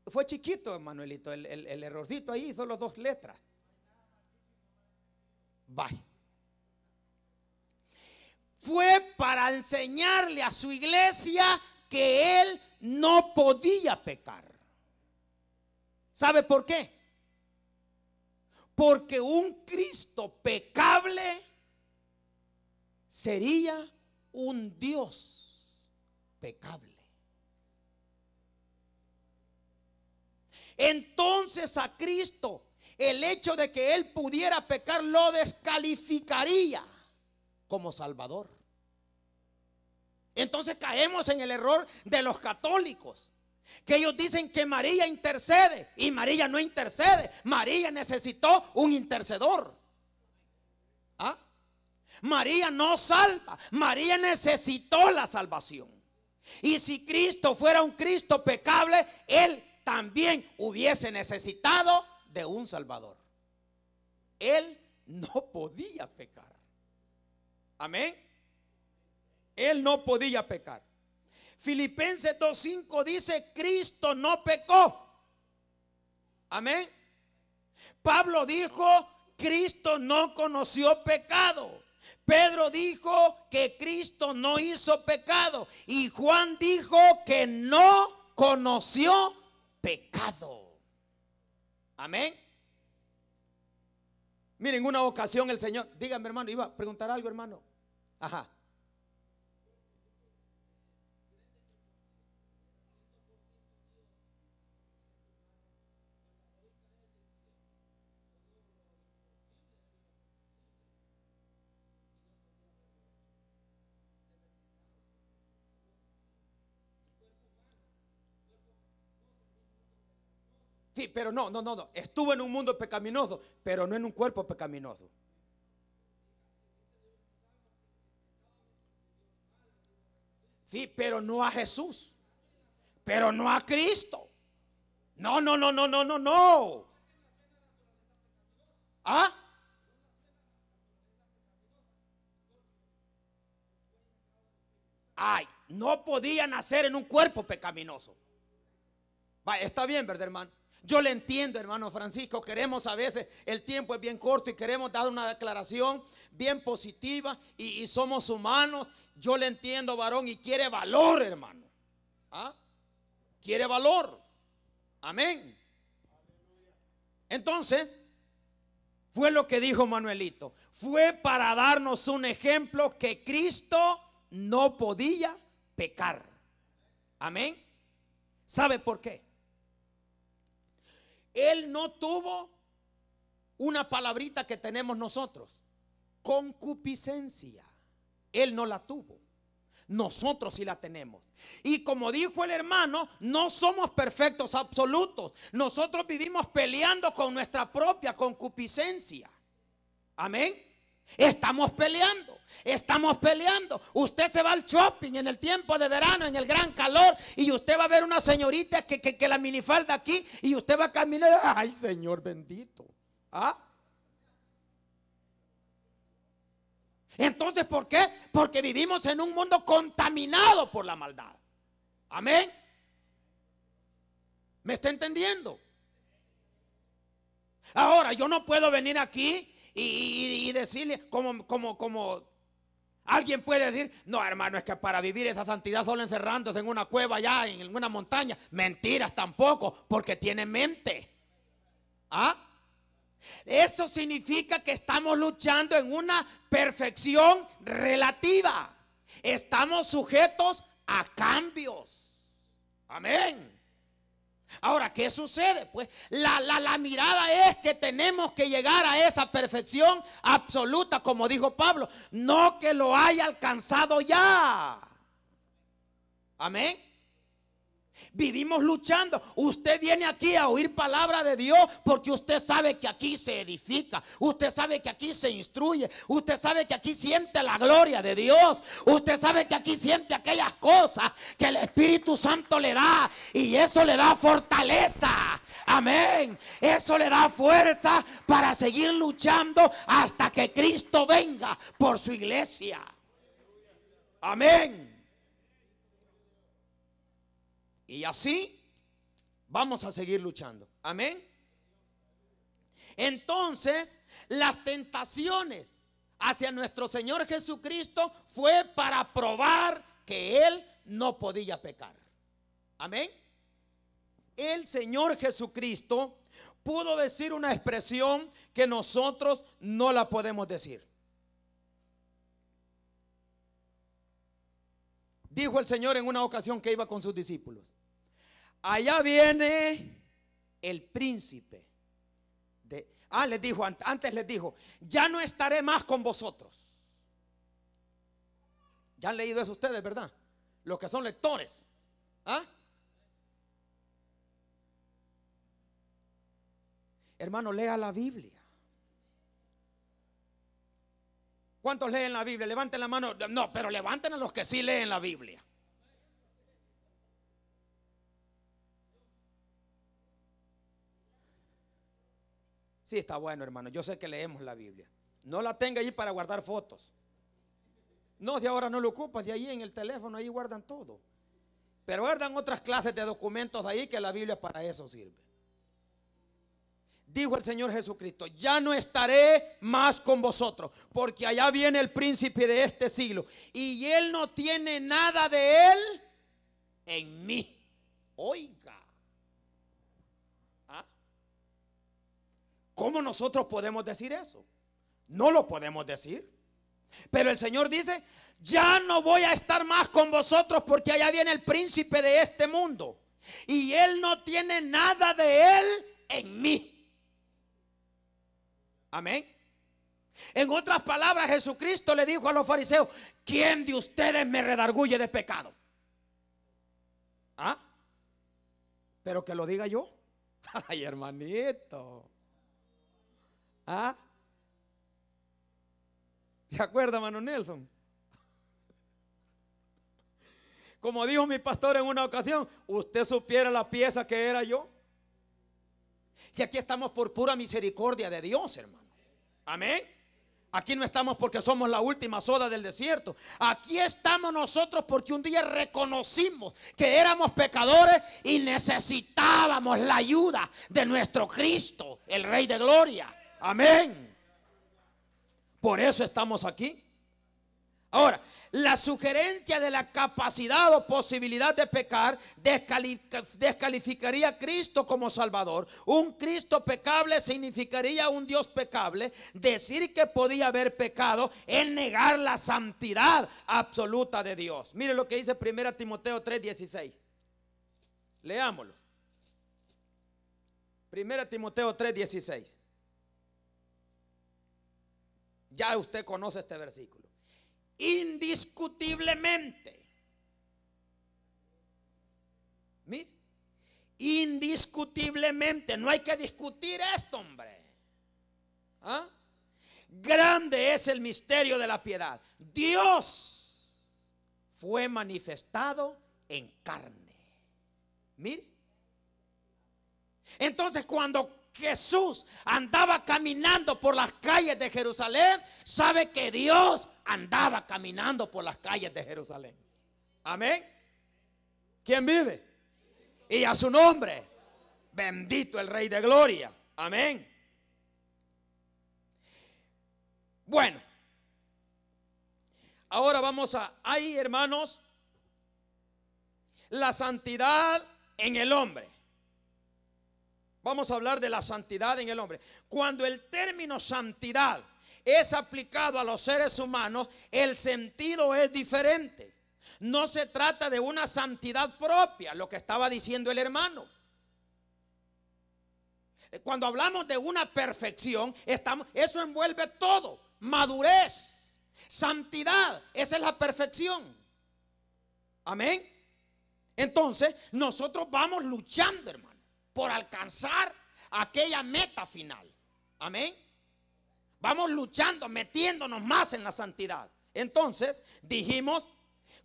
Fue chiquito, Manuelito, el, el, errorcito ahí, hizo las dos letras. Bye fue para enseñarle a su iglesia que él no podía pecar. ¿Sabe por qué? Porque un Cristo pecable sería un Dios pecable. Entonces a Cristo el hecho de que él pudiera pecar lo descalificaría como Salvador. Entonces caemos en el error de los católicos. Que ellos dicen que María intercede y María no intercede. María necesitó un intercedor. ¿Ah? María no salva. María necesitó la salvación. Y si Cristo fuera un Cristo pecable, Él también hubiese necesitado de un Salvador. Él no podía pecar. Amén. Él no podía pecar. Filipenses 2.5 dice, Cristo no pecó. Amén. Pablo dijo, Cristo no conoció pecado. Pedro dijo que Cristo no hizo pecado. Y Juan dijo que no conoció pecado. Amén. Miren, una ocasión el Señor, díganme hermano, iba a preguntar algo hermano. Ajá. Sí, pero no, no, no, no. Estuvo en un mundo pecaminoso, pero no en un cuerpo pecaminoso. Sí, pero no a Jesús. Pero no a Cristo. No, no, no, no, no, no, no. ¿Ah? Ay, no podía nacer en un cuerpo pecaminoso. Va, está bien, ¿verdad, hermano? Yo le entiendo, hermano Francisco, queremos a veces, el tiempo es bien corto y queremos dar una declaración bien positiva y, somos humanos. Yo le entiendo, varón, y quiere valor, hermano. ¿Ah? Quiere valor. Amén. Entonces, fue lo que dijo Manuelito. Fue para darnos un ejemplo que Cristo no podía pecar. Amén. ¿Sabe por qué? Él no tuvo una palabrita que tenemos nosotros, concupiscencia. Él no la tuvo. Nosotros sí la tenemos. Y como dijo el hermano, no somos perfectos absolutos. Nosotros vivimos peleando con nuestra propia concupiscencia. Amén. Estamos peleando, estamos peleando. Usted se va al shopping en el tiempo de verano, en el gran calor, y usted va a ver una señorita que, la minifalda aquí, y usted va a caminar. Ay, Señor bendito. ¿Ah? Entonces, ¿por qué? Porque vivimos en un mundo contaminado por la maldad. Amén. ¿Me está entendiendo? Ahora, yo no puedo venir aquí y, decirle como, como, como Alguien puede decir, no hermano, es que para vivir esa santidad solo encerrándose en una cueva allá, en una montaña. Mentiras tampoco, porque tiene mente. ¿Ah? Eso significa que estamos luchando en una perfección relativa. Estamos sujetos a cambios. Amén. Ahora, ¿qué sucede? Pues la, la, mirada es que tenemos que llegar a esa perfección absoluta, como dijo Pablo, no que lo haya alcanzado ya. Amén. Vivimos luchando. Usted viene aquí a oír palabra de Dios porque usted sabe que aquí se edifica. Usted sabe que aquí se instruye. Usted sabe que aquí siente la gloria de Dios. Usted sabe que aquí siente aquellas cosas que el Espíritu Santo le da. Y eso le da fortaleza. Amén. Eso le da fuerza para seguir luchando hasta que Cristo venga por su iglesia. Amén. Y así vamos a seguir luchando. Amén. Entonces, las tentaciones hacia nuestro Señor Jesucristo fue para probar que Él no podía pecar. Amén. El Señor Jesucristo pudo decir una expresión que nosotros no la podemos decir. Dijo el Señor en una ocasión que iba con sus discípulos allá viene el príncipe. ah, les dijo, antes les dijo, ya no estaré más con vosotros. Ya han leído eso ustedes, ¿verdad? Los que son lectores. ¿Ah? Hermano, lea la Biblia. ¿Cuántos leen la Biblia? Levanten la mano. No, pero levanten a los que sí leen la Biblia. Sí, está bueno, hermano. Yo sé que leemos la Biblia. No la tenga ahí para guardar fotos. No, si ahora no lo ocupas, de ahí en el teléfono, ahí guardan todo. Pero guardan otras clases de documentos ahí que la Biblia para eso sirve. Dijo el Señor Jesucristo, ya no estaré más con vosotros, porque allá viene el príncipe de este siglo. Y él no tiene nada de él en mí. Hoy. ¿Cómo nosotros podemos decir eso? No lo podemos decir. Pero el Señor dice, ya no voy a estar más con vosotros porque allá viene el príncipe de este mundo. Y Él no tiene nada de Él en mí. Amén. En otras palabras, Jesucristo le dijo a los fariseos, ¿quién de ustedes me redarguye de pecado? ¿Ah? Pero que lo diga yo. Ay, hermanito. ¿De ¿Ah? ¿Se acuerda, hermano Nelson? Como dijo mi pastor en una ocasión, usted supiera la pieza que era yo. Y aquí estamos por pura misericordia de Dios, hermano. Amén. Aquí no estamos porque somos la última soda del desierto. Aquí estamos nosotros porque un día reconocimos que éramos pecadores y necesitábamos la ayuda de nuestro Cristo, el Rey de Gloria. Amén. Por eso estamos aquí. Ahora, la sugerencia de la capacidad o posibilidad de pecar descalificaría a Cristo como Salvador. Un Cristo pecable significaría un Dios pecable. Decir que podía haber pecado es negar la santidad absoluta de Dios. Mire lo que dice 1 Timoteo 3:16. Leámoslo. Primera Timoteo 3:16. Ya usted conoce este versículo. Indiscutiblemente. Mire, indiscutiblemente, no hay que discutir esto, hombre. ¿Ah? Grande es el misterio de la piedad. Dios fue manifestado en carne. Mire. Entonces cuando Jesús andaba caminando por las calles de Jerusalén, sabe que Dios andaba caminando por las calles de Jerusalén. Amén. ¿Quién vive? Y a su nombre, bendito el Rey de Gloria. Amén. Bueno, ahora vamos a, ahí hermanos, la santidad en el hombre. Vamos a hablar de la santidad en el hombre. Cuando el término santidad es aplicado a los seres humanos, el sentido es diferente. No se trata de una santidad propia, lo que estaba diciendo el hermano. Cuando hablamos de una perfección, estamos, eso envuelve todo. Madurez, santidad, esa es la perfección. Amén. Entonces, nosotros vamos luchando, hermano por alcanzar aquella meta final. Amén. Vamos luchando, metiéndonos más en la santidad. Entonces, dijimos,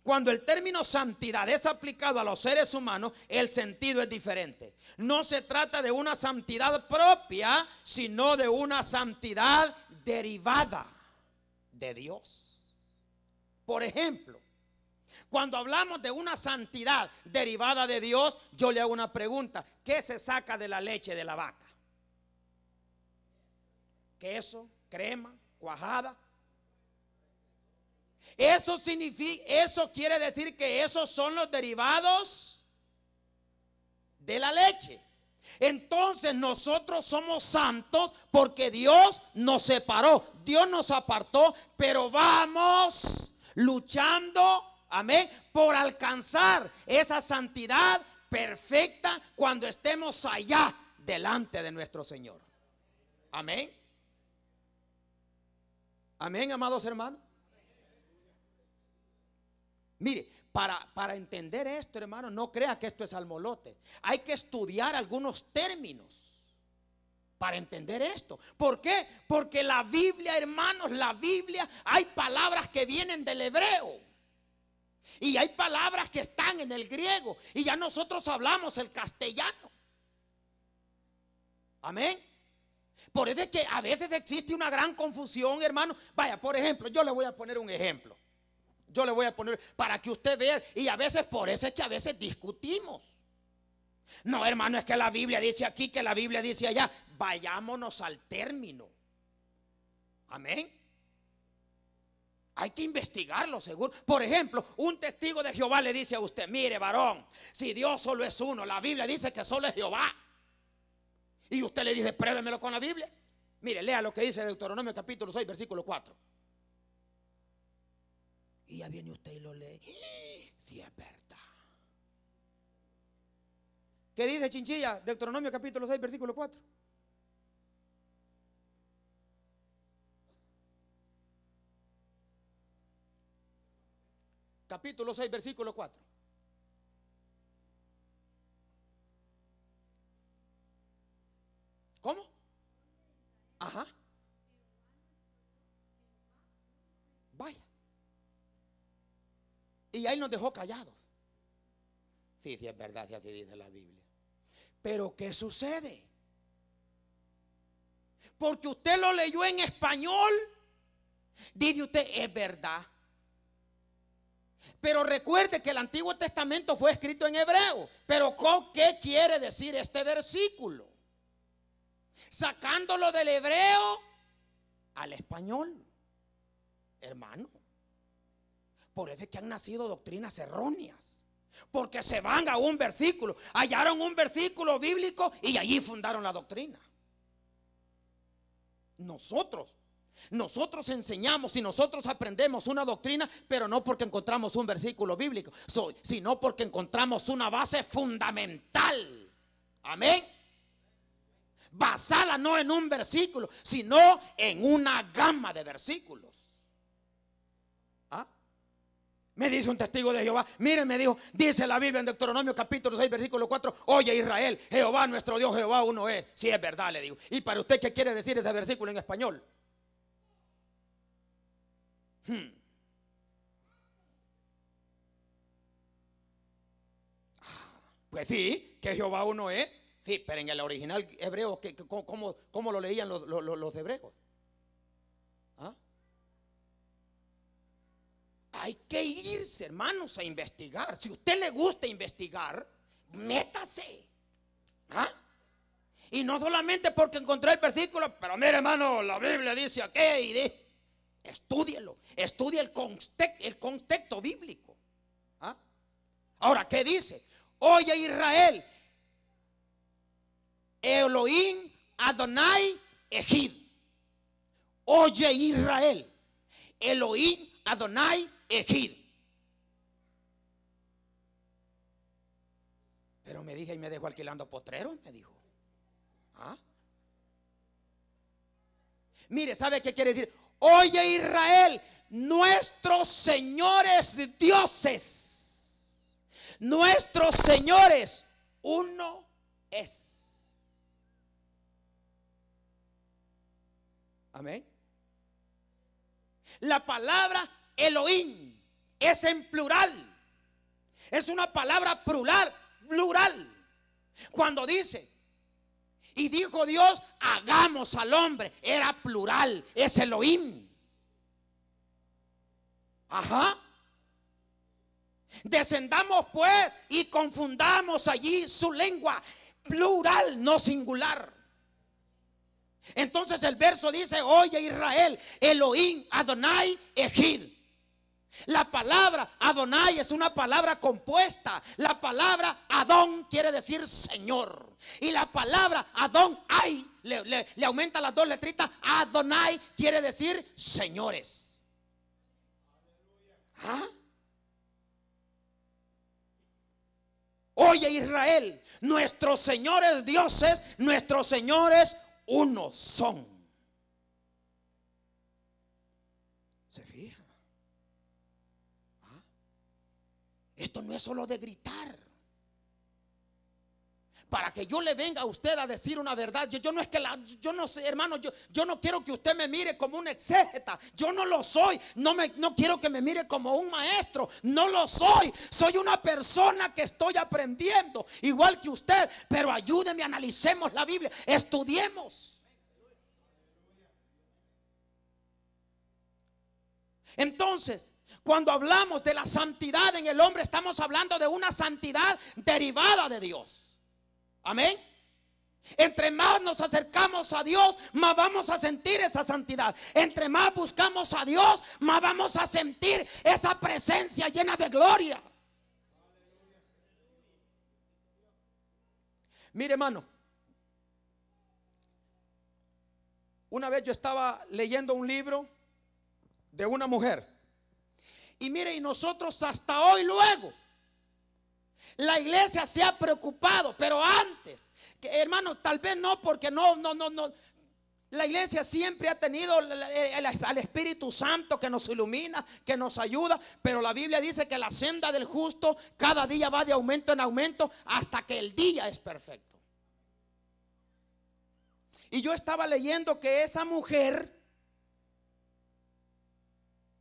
cuando el término santidad es aplicado a los seres humanos, el sentido es diferente. No se trata de una santidad propia, sino de una santidad derivada de Dios. Por ejemplo, cuando hablamos de una santidad derivada de Dios, yo le hago una pregunta. ¿Qué se saca de la leche de la vaca? Queso, crema, cuajada. Eso significa, eso quiere decir que esos son los derivados de la leche. Entonces nosotros somos santos porque Dios nos separó, Dios nos apartó, pero vamos luchando Amén. Por alcanzar esa santidad perfecta cuando estemos allá delante de nuestro Señor. Amén. Amén, amados hermanos. Mire, para, para entender esto, hermano, no crea que esto es almolote. Hay que estudiar algunos términos para entender esto. ¿Por qué? Porque la Biblia, hermanos, la Biblia, hay palabras que vienen del hebreo. Y hay palabras que están en el griego y ya nosotros hablamos el castellano. Amén. Por eso es que a veces existe una gran confusión, hermano. Vaya, por ejemplo, yo le voy a poner un ejemplo. Yo le voy a poner para que usted vea. Y a veces, por eso es que a veces discutimos. No, hermano, es que la Biblia dice aquí, que la Biblia dice allá. Vayámonos al término. Amén. Hay que investigarlo, según. Por ejemplo, un testigo de Jehová le dice a usted, mire varón, si Dios solo es uno, la Biblia dice que solo es Jehová. Y usted le dice, pruébemelo con la Biblia. Mire, lea lo que dice Deuteronomio capítulo 6, versículo 4. Y ya viene usted y lo lee. ¡Ah! Si es verdad. ¿Qué dice Chinchilla? Deuteronomio capítulo 6, versículo 4. capítulo 6, versículo 4. ¿Cómo? Ajá. Vaya. Y ahí nos dejó callados. Sí, sí, es verdad, si así dice la Biblia. Pero ¿qué sucede? Porque usted lo leyó en español. Dice usted, es verdad. Pero recuerde que el Antiguo Testamento fue escrito en hebreo. Pero qué quiere decir este versículo? Sacándolo del hebreo al español. Hermano, por eso es que han nacido doctrinas erróneas. Porque se van a un versículo. Hallaron un versículo bíblico y allí fundaron la doctrina. Nosotros nosotros enseñamos y nosotros aprendemos una doctrina, pero no porque encontramos un versículo bíblico, sino porque encontramos una base fundamental. Amén. Basada no en un versículo, sino en una gama de versículos. ¿Ah? Me dice un testigo de Jehová, miren, me dijo, dice la Biblia en Deuteronomio capítulo 6, versículo 4, oye Israel, Jehová nuestro Dios, Jehová uno es. Si es verdad, le digo. ¿Y para usted qué quiere decir ese versículo en español? Hmm. Pues sí, que Jehová uno es. Sí, pero en el original hebreo, ¿cómo, cómo lo leían los, hebreos? ¿Ah? Hay que irse, hermanos, a investigar. Si usted le gusta investigar, métase. ¿Ah? Y no solamente porque encontré el versículo, pero mire, hermano, la Biblia dice aquí y dice. Estúdielo. Estudia el, contexto, el contexto bíblico. ¿Ah? Ahora, ¿qué dice? Oye Israel, Elohim Adonai Ejid. Oye Israel, Elohim Adonai Ejid. Pero me dije y me dejó alquilando potreros, me dijo. ¿Ah? Mire, ¿sabe qué quiere decir? oye Israel, nuestros señores dioses, nuestros señores, uno es. Amén. La palabra Elohim es en plural. Es una palabra plural, plural. Cuando dice, y dijo Dios, hagamos al hombre. Era plural, es Elohim. Ajá. Descendamos pues y confundamos allí su lengua, plural, no singular. Entonces el verso dice, oye Israel, Elohim, Adonai, Egid. La palabra Adonai es una palabra compuesta. La palabra Adón quiere decir Señor. Y la palabra Adón hay le, aumenta las dos letritas. Adonai quiere decir señores. ¿Ah? Oye Israel, nuestros señores dioses, nuestros señores uno son. Esto no es solo de gritar. Para que yo le venga a usted a decir una verdad, yo, no es que la, yo no sé, hermano, yo, yo no quiero que usted me mire como un exégeta, yo no lo soy, no, me, no quiero que me mire como un maestro, no lo soy, soy una persona que estoy aprendiendo, igual que usted, pero ayúdeme, analicemos la Biblia, estudiemos. Entonces, cuando hablamos de la santidad en el hombre, estamos hablando de una santidad derivada de Dios. Amén. Entre más nos acercamos a Dios, más vamos a sentir esa santidad. Entre más buscamos a Dios, más vamos a sentir esa presencia llena de gloria. Mire, hermano, una vez yo estaba leyendo un libro de una mujer y mire, y nosotros hasta hoy luego. La iglesia se ha preocupado, pero antes, hermano, tal vez no, porque no, no, no, no. La iglesia siempre ha tenido al Espíritu Santo que nos ilumina, que nos ayuda, pero la Biblia dice que la senda del justo cada día va de aumento en aumento hasta que el día es perfecto. Y yo estaba leyendo que esa mujer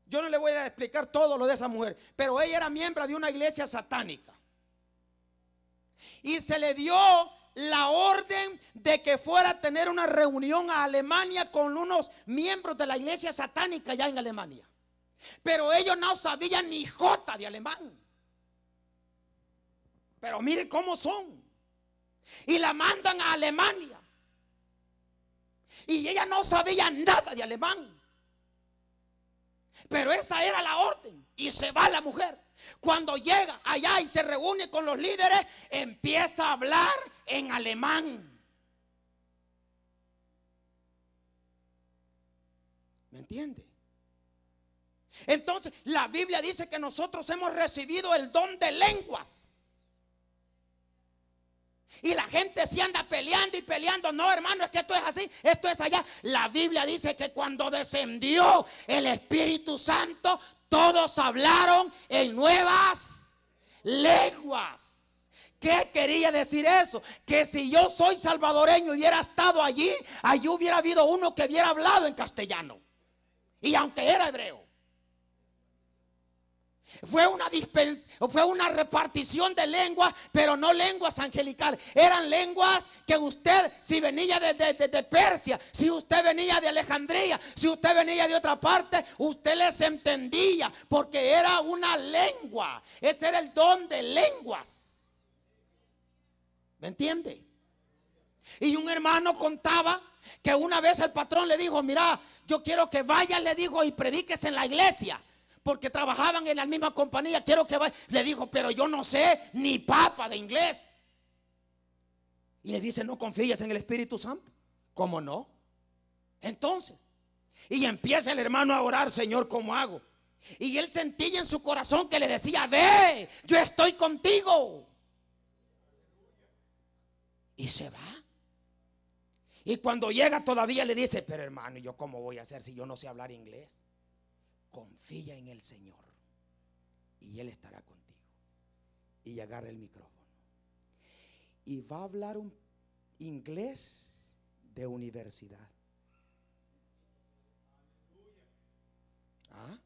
yo no le voy a explicar todo lo de esa mujer, pero ella era miembro de una iglesia satánica. Y se le dio la orden de que fuera a tener una reunión a Alemania con unos miembros de la iglesia satánica ya en Alemania. Pero ellos no sabían ni jota de alemán. Pero mire cómo son. Y la mandan a Alemania. Y ella no sabía nada de alemán. Pero esa era la orden. Y se va la mujer. Cuando llega allá y se reúne con los líderes, empieza a hablar en alemán. ¿Me entiende? Entonces, la Biblia dice que nosotros hemos recibido el don de lenguas. Y la gente se anda peleando y peleando. No, hermano, es que esto es así, esto es allá. La Biblia dice que cuando descendió el Espíritu Santo, todos hablaron en nuevas lenguas. ¿Qué quería decir eso? Que si yo soy salvadoreño y hubiera estado allí, allí hubiera habido uno que hubiera hablado en castellano. Y aunque era hebreo. Fue una, fue una repartición de lenguas, pero no lenguas angelicales. Eran lenguas que usted, si venía de, Persia, si usted venía de Alejandría, si usted venía de otra parte, usted les entendía porque era una lengua. Ese era el don de lenguas. ¿Me entiende? Y un hermano contaba que una vez el patrón le dijo, mira, yo quiero que vaya, le dijo, y prediques en la iglesia porque trabajaban en la misma compañía. Quiero que vaya. Le dijo, pero yo no sé ni papa de inglés. Y le dice, no confías en el Espíritu Santo. ¿Cómo no? Entonces, y empieza el hermano a orar, Señor, ¿cómo hago? Y él sentía en su corazón que le decía, ve, yo estoy contigo. Y se va. Y cuando llega todavía le dice, pero hermano, ¿yo cómo voy a hacer si yo no sé hablar inglés? confía en el Señor y Él estará contigo. Y agarra el micrófono. Y va a hablar un inglés de universidad. ¿Ah?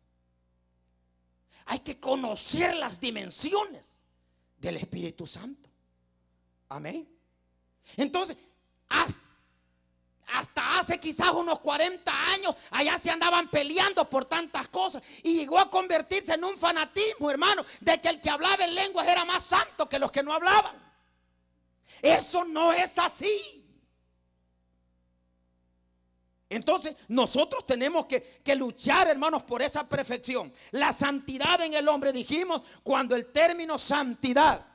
Hay que conocer las dimensiones del Espíritu Santo. Amén. Entonces, hasta hace quizás unos 40 años, allá se andaban peleando por tantas cosas y llegó a convertirse en un fanatismo, hermano, de que el que hablaba en lenguas era más santo que los que no hablaban. Eso no es así. Entonces nosotros tenemos que, que, luchar, hermanos, por esa perfección. La santidad en el hombre, dijimos, cuando el término santidad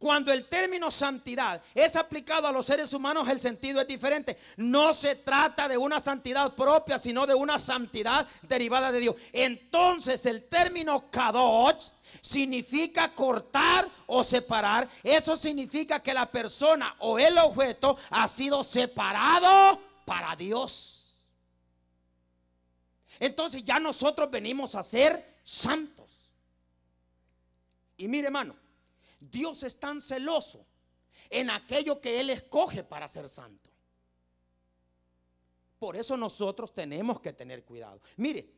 Cuando el término santidad es aplicado a los seres humanos, el sentido es diferente. No se trata de una santidad propia, sino de una santidad derivada de Dios. Entonces el término kadosh significa cortar o separar. Eso significa que la persona o el objeto ha sido separado para Dios. Entonces ya nosotros venimos a ser santos. Y mire hermano, Dios es tan celoso en aquello que Él escoge para ser santo. Por eso nosotros tenemos que tener cuidado. Mire,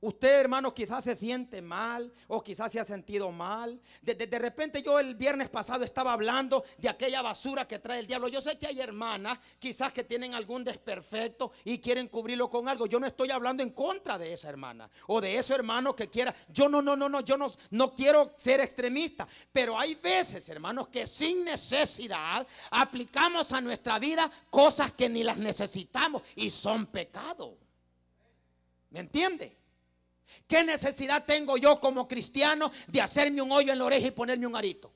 Usted, hermano, quizás se siente mal o quizás se ha sentido mal. De, repente yo el viernes pasado estaba hablando de aquella basura que trae el diablo. Yo sé que hay hermanas quizás que tienen algún desperfecto y quieren cubrirlo con algo. Yo no estoy hablando en contra de esa hermana o de ese hermano que quiera. Yo no, no, no, no, yo no, no quiero ser extremista. Pero hay veces, hermanos, que sin necesidad aplicamos a nuestra vida cosas que ni las necesitamos y son pecado. ¿Me entiende? ¿Qué necesidad tengo yo como cristiano de hacerme un hoyo en la oreja y ponerme un arito?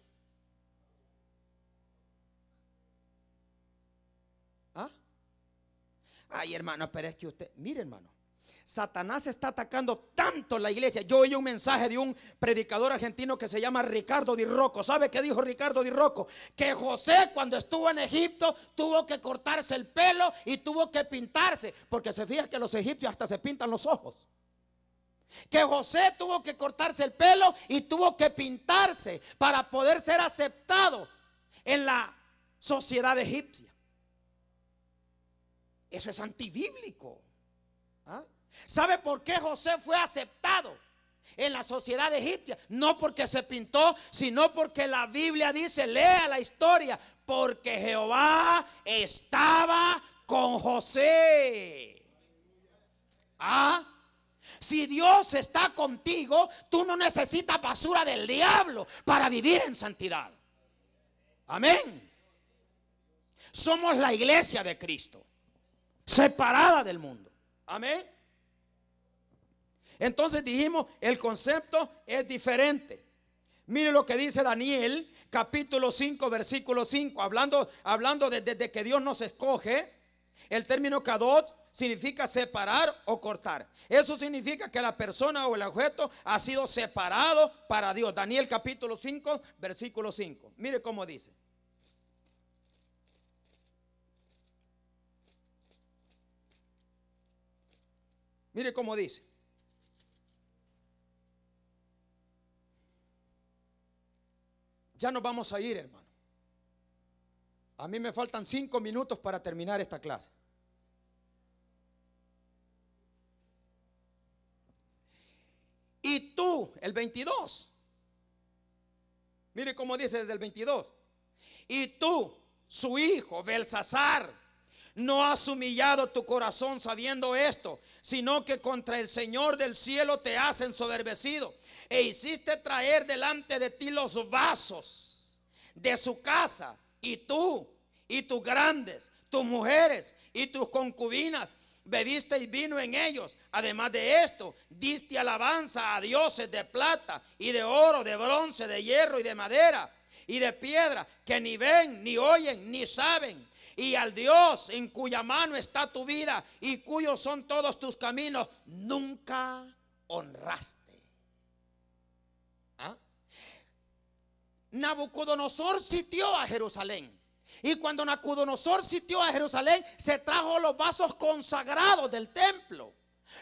¿Ah? Ay, hermano, pero es que usted, mire, hermano. Satanás está atacando tanto la iglesia. Yo oí un mensaje de un predicador argentino que se llama Ricardo Di Rocco. ¿Sabe qué dijo Ricardo Di Rocco? Que José cuando estuvo en Egipto tuvo que cortarse el pelo y tuvo que pintarse. Porque se fija que los egipcios hasta se pintan los ojos. Que José tuvo que cortarse el pelo y tuvo que pintarse para poder ser aceptado en la sociedad egipcia. Eso es antibíblico. ¿Ah? ¿Sabe por qué José fue aceptado en la sociedad egipcia? No porque se pintó, sino porque la Biblia dice, lea la historia, porque Jehová estaba con José. ¿Ah? Si Dios está contigo, tú no necesitas basura del diablo para vivir en santidad. Amén. Somos la iglesia de Cristo, separada del mundo. Amén. Entonces dijimos, el concepto es diferente. Mire lo que dice Daniel, capítulo 5, versículo 5, hablando, hablando desde de, que Dios nos escoge. El término Kadot significa separar o cortar. Eso significa que la persona o el objeto ha sido separado para Dios. Daniel capítulo 5, versículo 5. Mire cómo dice. Mire cómo dice. Ya nos vamos a ir, hermano. A mí me faltan cinco minutos para terminar esta clase. el 22. Mire cómo dice desde el 22. Y tú, su hijo, Belsasar, no has humillado tu corazón sabiendo esto, sino que contra el Señor del cielo te has ensoberbecido e hiciste traer delante de ti los vasos de su casa y tú y tus grandes, tus mujeres y tus concubinas y vino en ellos. Además de esto, diste alabanza a dioses de plata y de oro, de bronce, de hierro y de madera y de piedra que ni ven, ni oyen, ni saben. Y al Dios en cuya mano está tu vida y cuyos son todos tus caminos, nunca honraste. ¿Ah? Nabucodonosor sitió a Jerusalén y cuando Nabucodonosor sitió a Jerusalén, se trajo los vasos consagrados del templo.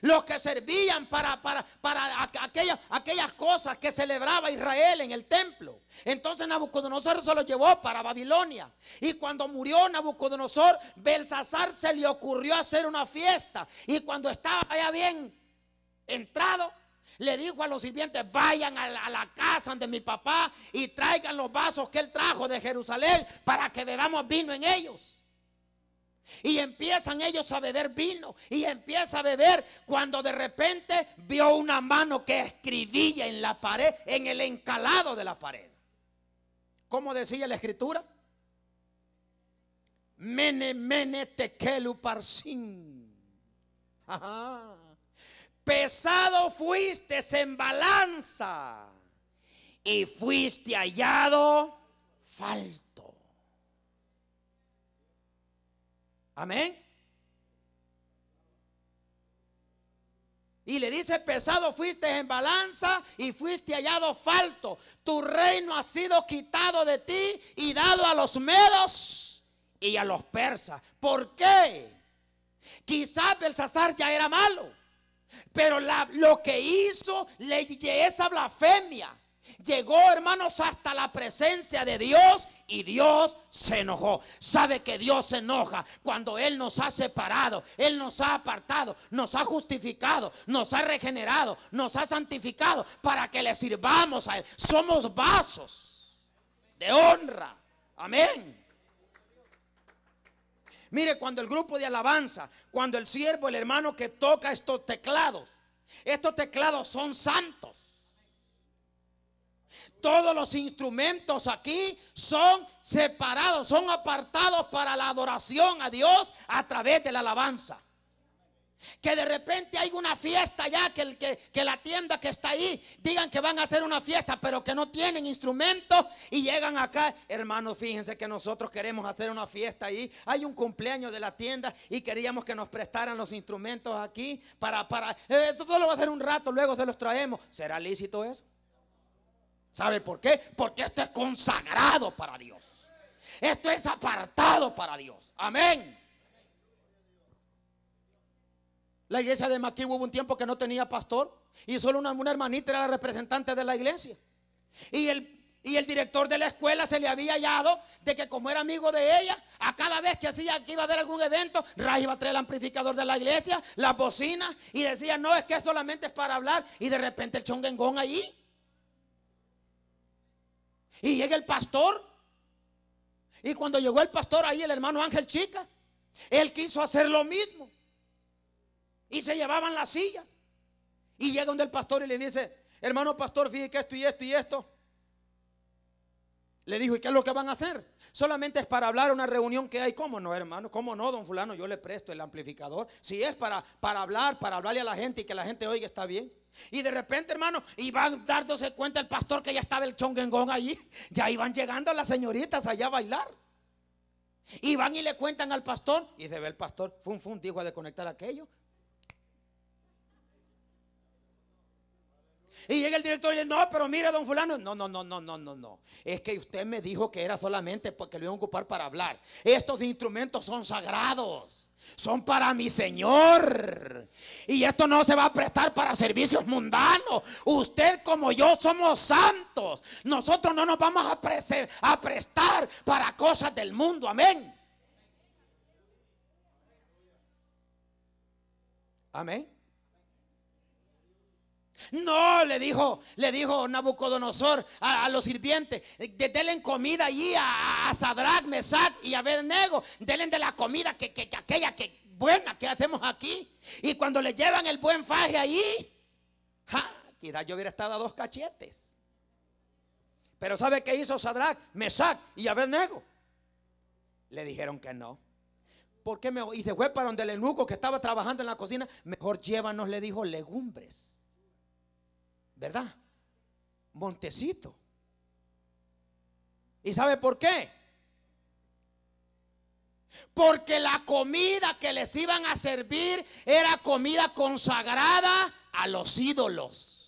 Los que servían para, para, para aquellas, aquellas cosas que celebraba Israel en el templo. Entonces Nabucodonosor se los llevó para Babilonia. Y cuando murió Nabucodonosor, Belsasar se le ocurrió hacer una fiesta. Y cuando estaba ya bien entrado, le dijo a los sirvientes, vayan a la, casa de mi papá y traigan los vasos que él trajo de Jerusalén para que bebamos vino en ellos. Y empiezan ellos a beber vino. Y empieza a beber cuando de repente vio una mano que escribía en la pared, en el encalado de la pared. ¿Cómo decía la escritura? Mene, mene, tekelu, parsin. Ajá pesado fuiste en balanza y fuiste hallado falto. Amén. Y le dice, pesado fuiste en balanza y fuiste hallado falto. Tu reino ha sido quitado de ti y dado a los medos y a los persas. ¿Por qué? Quizás Belsasar ya era malo. Pero lo que hizo le, esa blasfemia llegó, hermanos, hasta la presencia de Dios y Dios se enojó. Sabe que Dios se enoja cuando Él nos ha separado, Él nos ha apartado, nos ha justificado, nos ha regenerado, nos ha santificado para que le sirvamos a Él. Somos vasos de honra. Amén. Mire, cuando el grupo de alabanza, cuando el siervo, el hermano que toca estos teclados, estos teclados son santos. Todos los instrumentos aquí son separados, son apartados para la adoración a Dios a través de la alabanza. Que de repente hay una fiesta ya, que, el, que, la tienda que está ahí digan que van a hacer una fiesta, pero que no tienen instrumentos y llegan acá. Hermanos, fíjense que nosotros queremos hacer una fiesta ahí. Hay un cumpleaños de la tienda y queríamos que nos prestaran los instrumentos aquí para, para, eh, eso solo va a ser un rato, luego se los traemos. ¿Será lícito eso? ¿Sabe por qué? Porque esto es consagrado para Dios. Esto es apartado para Dios. Amén. La iglesia de Maquí hubo un tiempo que no tenía pastor y solo una, hermanita era la representante de la iglesia. Y el, y el, director de la escuela se le había hallado de que como era amigo de ella, a cada vez que hacía que iba a haber algún evento, Ray iba a traer el amplificador de la iglesia, las bocinas y decía, no, es que solamente es para hablar y de repente el chongengón ahí. Y llega el pastor. Y cuando llegó el pastor ahí, el hermano Ángel Chica, él quiso hacer lo mismo. Y se llevaban las sillas. Y llega donde el pastor y le dice, hermano pastor, fíjate que esto y esto y esto. Le dijo, ¿y qué es lo que van a hacer? Solamente es para hablar una reunión que hay. ¿Cómo no, hermano? ¿Cómo no, don fulano? Yo le presto el amplificador. Si es para, para hablar, para hablarle a la gente y que la gente oiga, está bien. Y de repente, hermano, iban dándose cuenta el pastor que ya estaba el chongengón allí. Ya iban llegando las señoritas allá a bailar. Y van y le cuentan al pastor. Y se ve el pastor, Fum, fum, dijo a desconectar aquello. Y llega el director y le dice, no, pero mira don fulano. No, no, no, no, no, no, no. Es que usted me dijo que era solamente porque lo iban a ocupar para hablar. Estos instrumentos son sagrados. Son para mi Señor. Y esto no se va a prestar para servicios mundanos. Usted como yo somos santos. Nosotros no nos vamos a prestar para cosas del mundo. Amén. Amén. No, le dijo, le dijo Nabucodonosor a, los sirvientes, eh, de, denle comida allí a, a Sadrach, y Abednego, denle de la comida que, que, aquella que buena que hacemos aquí. Y cuando le llevan el buen faje allí, ja, quizás yo hubiera estado a dos cachetes. Pero ¿sabe qué hizo Sadrach, Mesach y Abednego? Le dijeron que no. ¿Por qué me, y se fue para donde el enuco que estaba trabajando en la cocina. Mejor llévanos, le dijo, legumbres. ¿Verdad? Montecito. ¿Y sabe por qué? Porque la comida que les iban a servir era comida consagrada a los ídolos.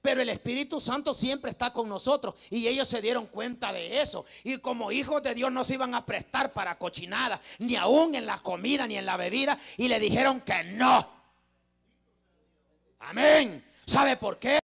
Pero el Espíritu Santo siempre está con nosotros y ellos se dieron cuenta de eso. Y como hijos de Dios no se iban a prestar para cochinadas, ni aún en la comida ni en la bebida. Y le dijeron que no. Amén. ¿Sabe por qué?